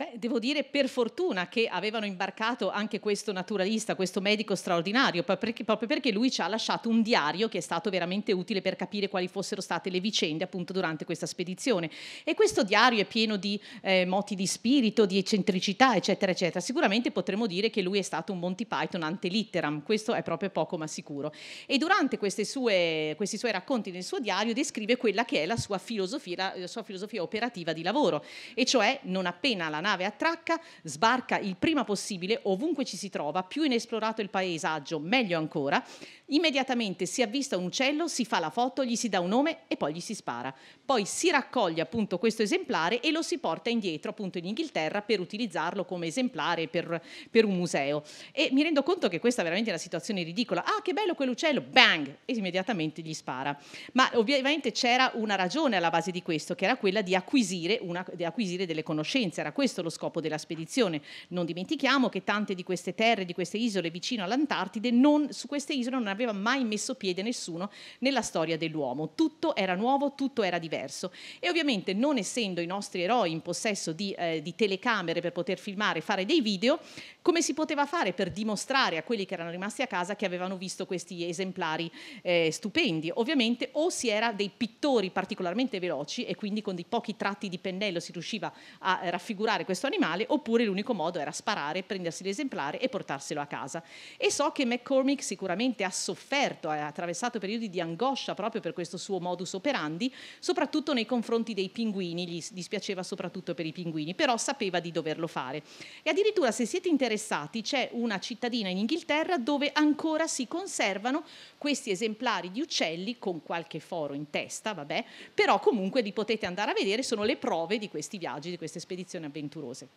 Beh, devo dire per fortuna che avevano imbarcato anche questo naturalista, questo medico straordinario, proprio perché lui ci ha lasciato un diario che è stato veramente utile per capire quali fossero state le vicende appunto durante questa spedizione. E questo diario è pieno di eh, moti di spirito, di eccentricità, eccetera, eccetera. Sicuramente potremmo dire che lui è stato un Monty Python ante litteram, questo è proprio poco ma sicuro. E durante sue, questi suoi racconti nel suo diario descrive quella che è la sua filosofia, la sua filosofia operativa di lavoro, e cioè non appena la nave attracca, sbarca il prima possibile ovunque ci si trova, più inesplorato il paesaggio, meglio ancora. Immediatamente si avvista un uccello, si fa la foto, gli si dà un nome e poi gli si spara poi si raccoglie appunto questo esemplare e lo si porta indietro appunto in Inghilterra per utilizzarlo come esemplare per, per un museo. E mi rendo conto che questa è veramente una situazione ridicola. Ah, che bello quell'uccello, bang! E immediatamente gli spara. Ma ovviamente c'era una ragione alla base di questo, che era quella di acquisire, una, di acquisire delle conoscenze, era questo lo scopo della spedizione. Non dimentichiamo che tante di queste terre, di queste isole vicino all'Antartide, non, su queste isole non aveva mai messo piede nessuno nella storia dell'uomo. Tutto era nuovo, tutto era diverso diverso e ovviamente non essendo i nostri eroi in possesso di, eh, di telecamere per poter filmare e fare dei video, come si poteva fare per dimostrare a quelli che erano rimasti a casa che avevano visto questi esemplari eh, stupendi? Ovviamente o si era dei pittori particolarmente veloci e quindi con dei pochi tratti di pennello si riusciva a raffigurare questo animale, oppure l'unico modo era sparare, prendersi l'esemplare e portarselo a casa. E so che McCormick sicuramente ha sofferto, ha attraversato periodi di angoscia proprio per questo suo modus operandi, soprattutto soprattutto nei confronti dei pinguini, gli dispiaceva soprattutto per i pinguini, però sapeva di doverlo fare. E addirittura se siete interessati c'è una cittadina in Inghilterra dove ancora si conservano questi esemplari di uccelli con qualche foro in testa, vabbè, però comunque li potete andare a vedere, sono le prove di questi viaggi, di queste spedizioni avventurose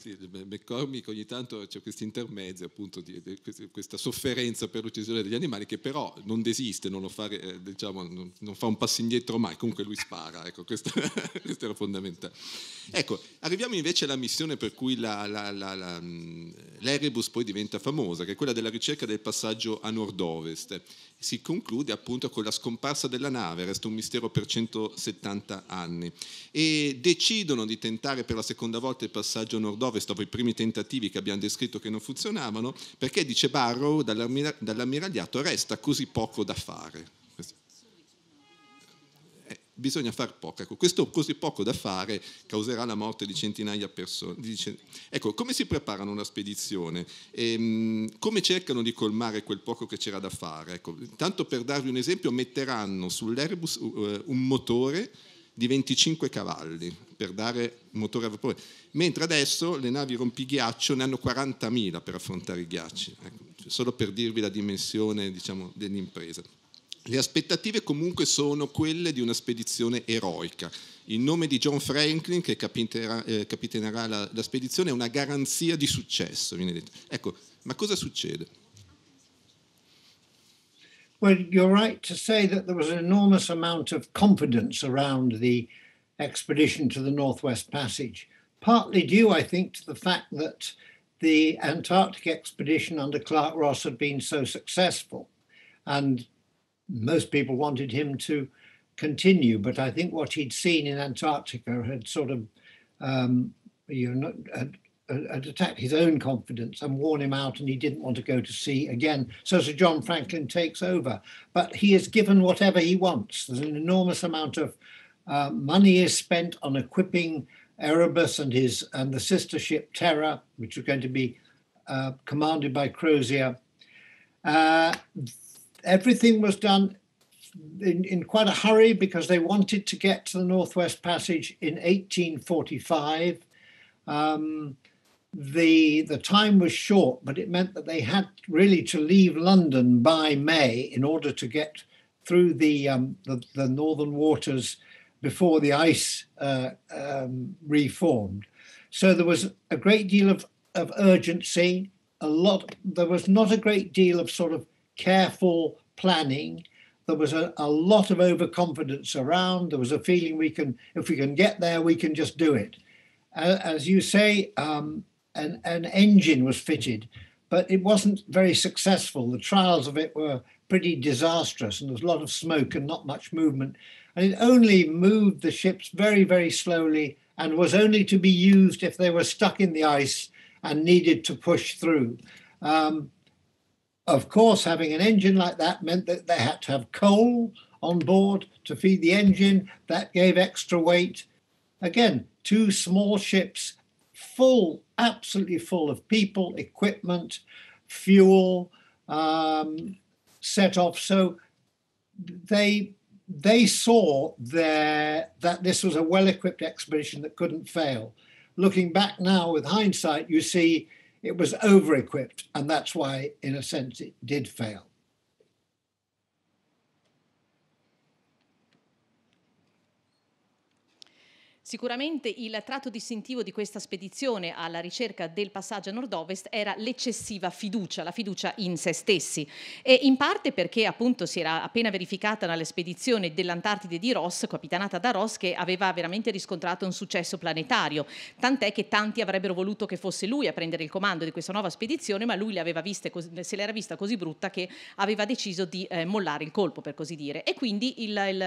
sì, eh, McCormick ogni tanto c'è questi intermezzi, appunto, di, di, questa sofferenza per l'uccisione degli animali che però non desiste, non, fa, eh, diciamo, non, non fa un passo indietro mai, comunque lui spara, ecco, questo, questo era fondamentale. Ecco, arriviamo invece alla missione per cui la, la, la, la l'Erebus poi diventa famosa, che è quella della ricerca del passaggio a nord-ovest si conclude appunto con la scomparsa della nave, resta un mistero per 170 anni, e decidono di tentare per la seconda volta il passaggio nord-ovest dopo i primi tentativi che abbiamo descritto che non funzionavano, perché dice Barrow dall'ammiragliato resta così poco da fare bisogna far poco. Ecco, questo così poco da fare causerà la morte di centinaia di persone. Ecco, come si preparano una spedizione? E, ehm, come cercano di colmare quel poco che c'era da fare? Ecco, tanto per darvi un esempio, metteranno sull'Airbus uh, un motore di 25 cavalli per dare un motore a vapore, mentre adesso le navi rompighiaccio ne hanno 40.000 per affrontare i ghiacci, ecco, solo per dirvi la dimensione diciamo, dell'impresa. Le aspettative comunque sono quelle di una spedizione eroica. Il nome di John Franklin, che capiterà, eh, capitenerà la, la, spedizione, è una garanzia di successo, viene detto. Ecco, ma cosa succede? Well, you're right to say that there was an enormous amount of confidence around the expedition to the Northwest Passage, partly due, I think, to the fact that the Antarctic expedition under Clark Ross had been so successful. And most people wanted him to continue. But I think what he'd seen in Antarctica had sort of, um, you know, had, had, attacked his own confidence and worn him out, and he didn't want to go to sea again. So Sir John Franklin takes over, but he is given whatever he wants. There's an enormous amount of uh, money is spent on equipping Erebus and his and the sister ship Terror, which is going to be uh, commanded by Crozier. Uh, everything was done in, in, quite a hurry because they wanted to get to the Northwest Passage in 1845. Um, the the time was short, but it meant that they had really to leave London by May in order to get through the um, the, the, northern waters before the ice uh, um, reformed. So there was a great deal of, of urgency. A lot there was not a great deal of sort of careful planning. There was a, a lot of overconfidence around. There was a feeling we can, if we can get there, we can just do it. As you say, um, an, an engine was fitted, but it wasn't very successful. The trials of it were pretty disastrous, and there was a lot of smoke and not much movement. And it only moved the ships very, very slowly and was only to be used if they were stuck in the ice and needed to push through. Um, of course, having an engine like that meant that they had to have coal on board to feed the engine. That gave extra weight. Again, two small ships full, absolutely full of people, equipment, fuel um, set off. So they they saw their, that this was a well-equipped expedition that couldn't fail. Looking back now with hindsight, you see it was over equipped. And that's why, in a sense, it did fail. Sicuramente il tratto distintivo di questa spedizione alla ricerca del passaggio a nord-ovest era l'eccessiva fiducia, la fiducia in se stessi. E in parte perché appunto si era appena verificata nella spedizione dell'Antartide di Ross, capitanata da Ross, che aveva veramente riscontrato un successo planetario. Tant'è che tanti avrebbero voluto che fosse lui a prendere il comando di questa nuova spedizione, ma lui viste, se l'era vista così brutta che aveva deciso di eh, mollare il colpo, per così dire. E quindi il, il,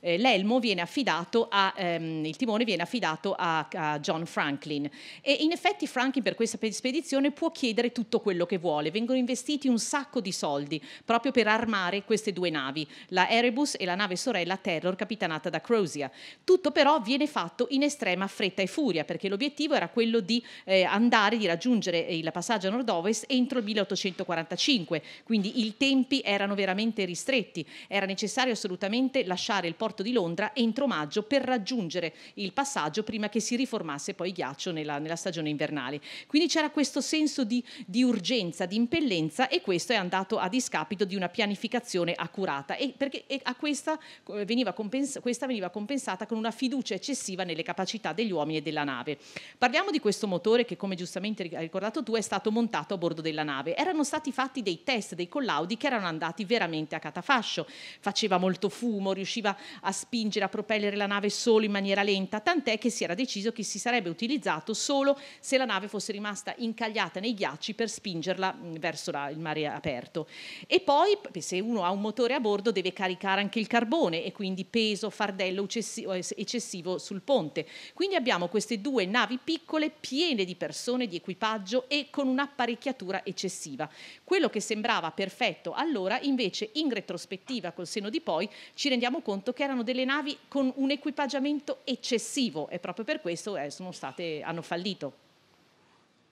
eh, l'elmo viene affidato al ehm, timone timone viene affidato a, a, John Franklin e in effetti Franklin per questa spedizione può chiedere tutto quello che vuole, vengono investiti un sacco di soldi proprio per armare queste due navi, la Erebus e la nave sorella Terror capitanata da Crozier. Tutto però viene fatto in estrema fretta e furia perché l'obiettivo era quello di eh, andare, di raggiungere eh, il passaggio a nord-ovest entro il 1845, quindi i tempi erano veramente ristretti, era necessario assolutamente lasciare il porto di Londra entro maggio per raggiungere il il passaggio prima che si riformasse poi ghiaccio nella, nella stagione invernale. Quindi c'era questo senso di, di, urgenza, di impellenza e questo è andato a discapito di una pianificazione accurata e perché e a questa eh, veniva, questa veniva compensata con una fiducia eccessiva nelle capacità degli uomini e della nave. Parliamo di questo motore che come giustamente hai ricordato tu è stato montato a bordo della nave. Erano stati fatti dei test, dei collaudi che erano andati veramente a catafascio. Faceva molto fumo, riusciva a spingere, a propellere la nave solo in maniera lenta spenta, tant'è che si era deciso che si sarebbe utilizzato solo se la nave fosse rimasta incagliata nei ghiacci per spingerla mm, verso la, il mare aperto. E poi se uno ha un motore a bordo deve caricare anche il carbone e quindi peso, fardello eccessivo sul ponte. Quindi abbiamo queste due navi piccole piene di persone, di equipaggio e con un'apparecchiatura eccessiva. Quello che sembrava perfetto allora invece in retrospettiva col seno di poi ci rendiamo conto che erano delle navi con un equipaggiamento eccessivo eccessivo e proprio per questo eh, state, hanno fallito.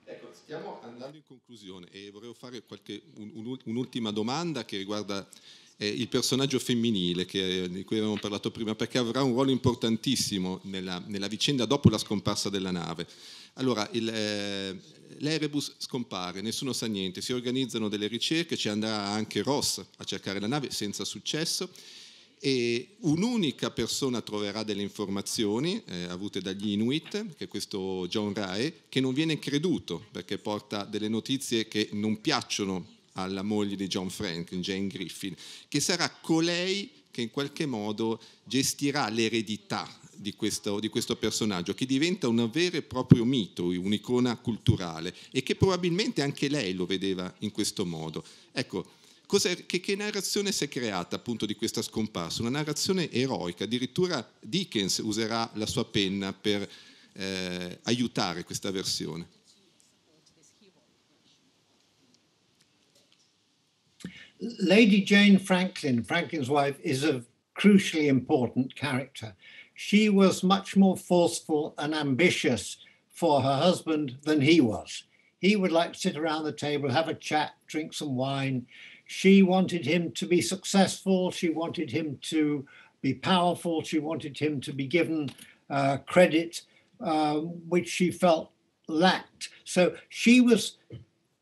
Ecco, stiamo andando in conclusione e vorrei fare qualche, un, un'ultima domanda che riguarda eh, il personaggio femminile che, di cui avevamo parlato prima, perché avrà un ruolo importantissimo nella, nella vicenda dopo la scomparsa della nave. Allora, il, eh, l'Erebus scompare, nessuno sa niente, si organizzano delle ricerche, ci andrà anche Ross a cercare la nave senza successo e un'unica persona troverà delle informazioni eh, avute dagli Inuit, che è questo John Rae, che non viene creduto perché porta delle notizie che non piacciono alla moglie di John Franklin, Jane Griffin, che sarà colei che in qualche modo gestirà l'eredità di questo, di questo personaggio, che diventa un vero e proprio mito, un'icona culturale e che probabilmente anche lei lo vedeva in questo modo. Ecco, che, che, narrazione si è creata appunto di questa scomparsa? Una narrazione eroica, addirittura Dickens userà la sua penna per eh, aiutare questa versione. Lady Jane Franklin, Franklin's wife, is a crucially important character. She was much more forceful and ambitious for her husband than he was. He would like to sit around the table, have a chat, drink some wine. She wanted him to be successful. She wanted him to be powerful. She wanted him to be given uh, credit, uh, which she felt lacked. So she was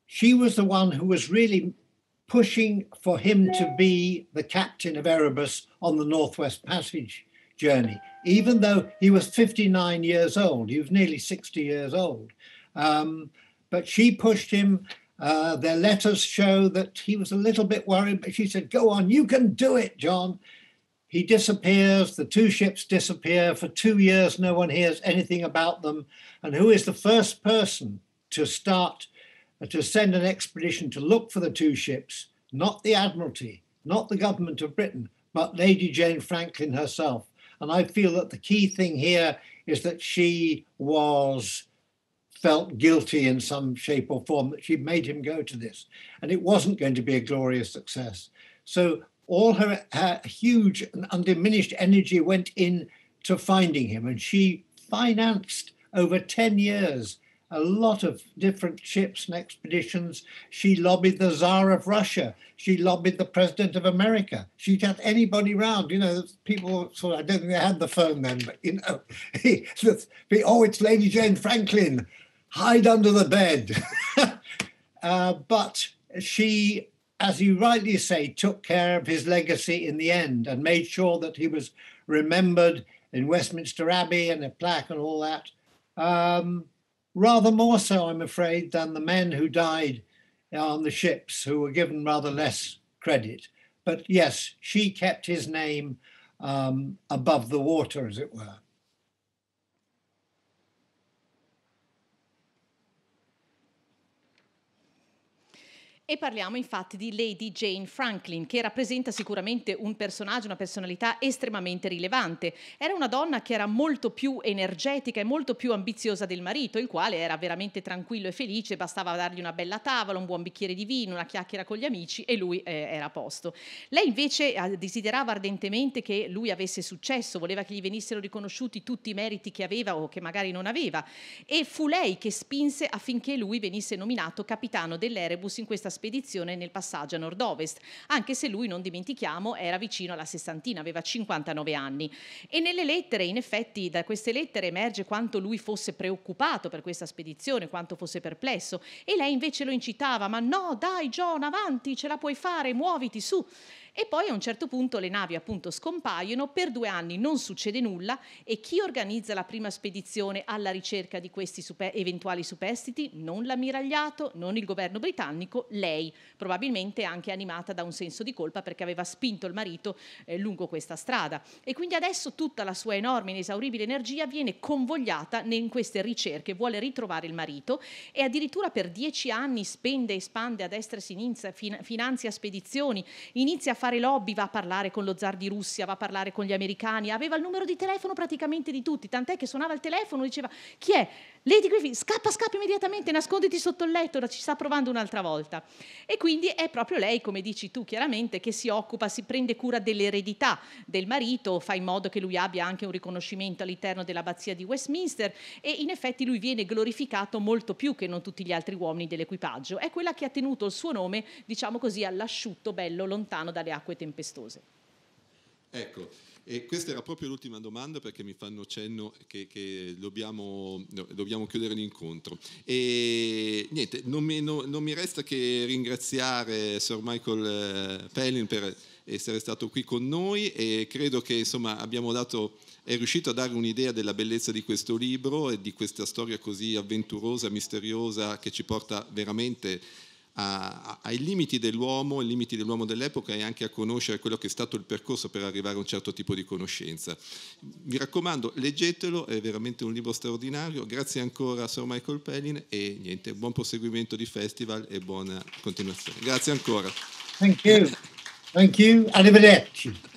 she was the one who was really pushing for him to be the captain of Erebus on the Northwest Passage journey, even though he was 59 years old. He was nearly 60 years old. Um, but she pushed him uh, their letters show that he was a little bit worried, but she said, Go on, you can do it, John. He disappears, the two ships disappear. For two years, no one hears anything about them. And who is the first person to start uh, to send an expedition to look for the two ships? Not the Admiralty, not the government of Britain, but Lady Jane Franklin herself. And I feel that the key thing here is that she was felt guilty in some shape or form that she made him go to this. And it wasn't going to be a glorious success. So all her, her huge and undiminished energy went in to finding him. And she financed over 10 years a lot of different ships and expeditions. She lobbied the Tsar of Russia. She lobbied the President of America. She had anybody round. You know, people sort of, I don't think they had the phone then, but you know, oh, it's Lady Jane Franklin hide under the bed. uh, but she, as you rightly say, took care of his legacy in the end and made sure that he was remembered in Westminster Abbey and a plaque and all that. Um, rather more so, I'm afraid, than the men who died on the ships, who were given rather less credit. But yes, she kept his name um, above the water, as it were. E parliamo infatti di Lady Jane Franklin, che rappresenta sicuramente un personaggio, una personalità estremamente rilevante. Era una donna che era molto più energetica e molto più ambiziosa del marito, il quale era veramente tranquillo e felice, bastava dargli una bella tavola, un buon bicchiere di vino, una chiacchiera con gli amici e lui eh, era a posto. Lei invece eh, desiderava ardentemente che lui avesse successo, voleva che gli venissero riconosciuti tutti i meriti che aveva o che magari non aveva e fu lei che spinse affinché lui venisse nominato capitano dell'Erebus in questa spedizione nel passaggio a nord-ovest, anche se lui, non dimentichiamo, era vicino alla sessantina, aveva 59 anni. E nelle lettere, in effetti, da queste lettere emerge quanto lui fosse preoccupato per questa spedizione, quanto fosse perplesso, e lei invece lo incitava, ma no, dai John, avanti, ce la puoi fare, muoviti su. E poi a un certo punto le navi appunto scompaiono, per due anni non succede nulla e chi organizza la prima spedizione alla ricerca di questi super- eventuali superstiti? Non l'ammiragliato, non il governo britannico, lei, probabilmente anche animata da un senso di colpa perché aveva spinto il marito eh, lungo questa strada. E quindi adesso tutta la sua enorme, inesauribile energia viene convogliata in queste ricerche, vuole ritrovare il marito e addirittura per dieci anni spende e spande a destra e a sinistra, fin- finanzia spedizioni, inizia a fare lobby, va a parlare con lo zar di Russia, va a parlare con gli americani, aveva il numero di telefono praticamente di tutti, tant'è che suonava il telefono e diceva chi è? Lady Griffin, scappa, scappa immediatamente, nasconditi sotto il letto, ci sta provando un'altra volta. E quindi è proprio lei, come dici tu chiaramente, che si occupa, si prende cura dell'eredità del marito, fa in modo che lui abbia anche un riconoscimento all'interno dell'abbazia di Westminster e in effetti lui viene glorificato molto più che non tutti gli altri uomini dell'equipaggio. È quella che ha tenuto il suo nome, diciamo così, all'asciutto bello, lontano dalle acque tempestose. Ecco. E questa era proprio l'ultima domanda perché mi fanno cenno che, che dobbiamo, no, dobbiamo, chiudere l'incontro. E niente, non mi, no, non mi, resta che ringraziare Sir Michael eh, Pellin per essere stato qui con noi e credo che insomma abbiamo dato è riuscito a dare un'idea della bellezza di questo libro e di questa storia così avventurosa, misteriosa che ci porta veramente a, ai limiti dell'uomo, ai limiti dell'uomo dell'epoca e anche a conoscere quello che è stato il percorso per arrivare a un certo tipo di conoscenza. Mi raccomando, leggetelo, è veramente un libro straordinario. Grazie ancora a Sir Michael Pellin e niente, buon proseguimento di festival e buona continuazione. Grazie ancora. Thank you. Thank you. Arrivederci.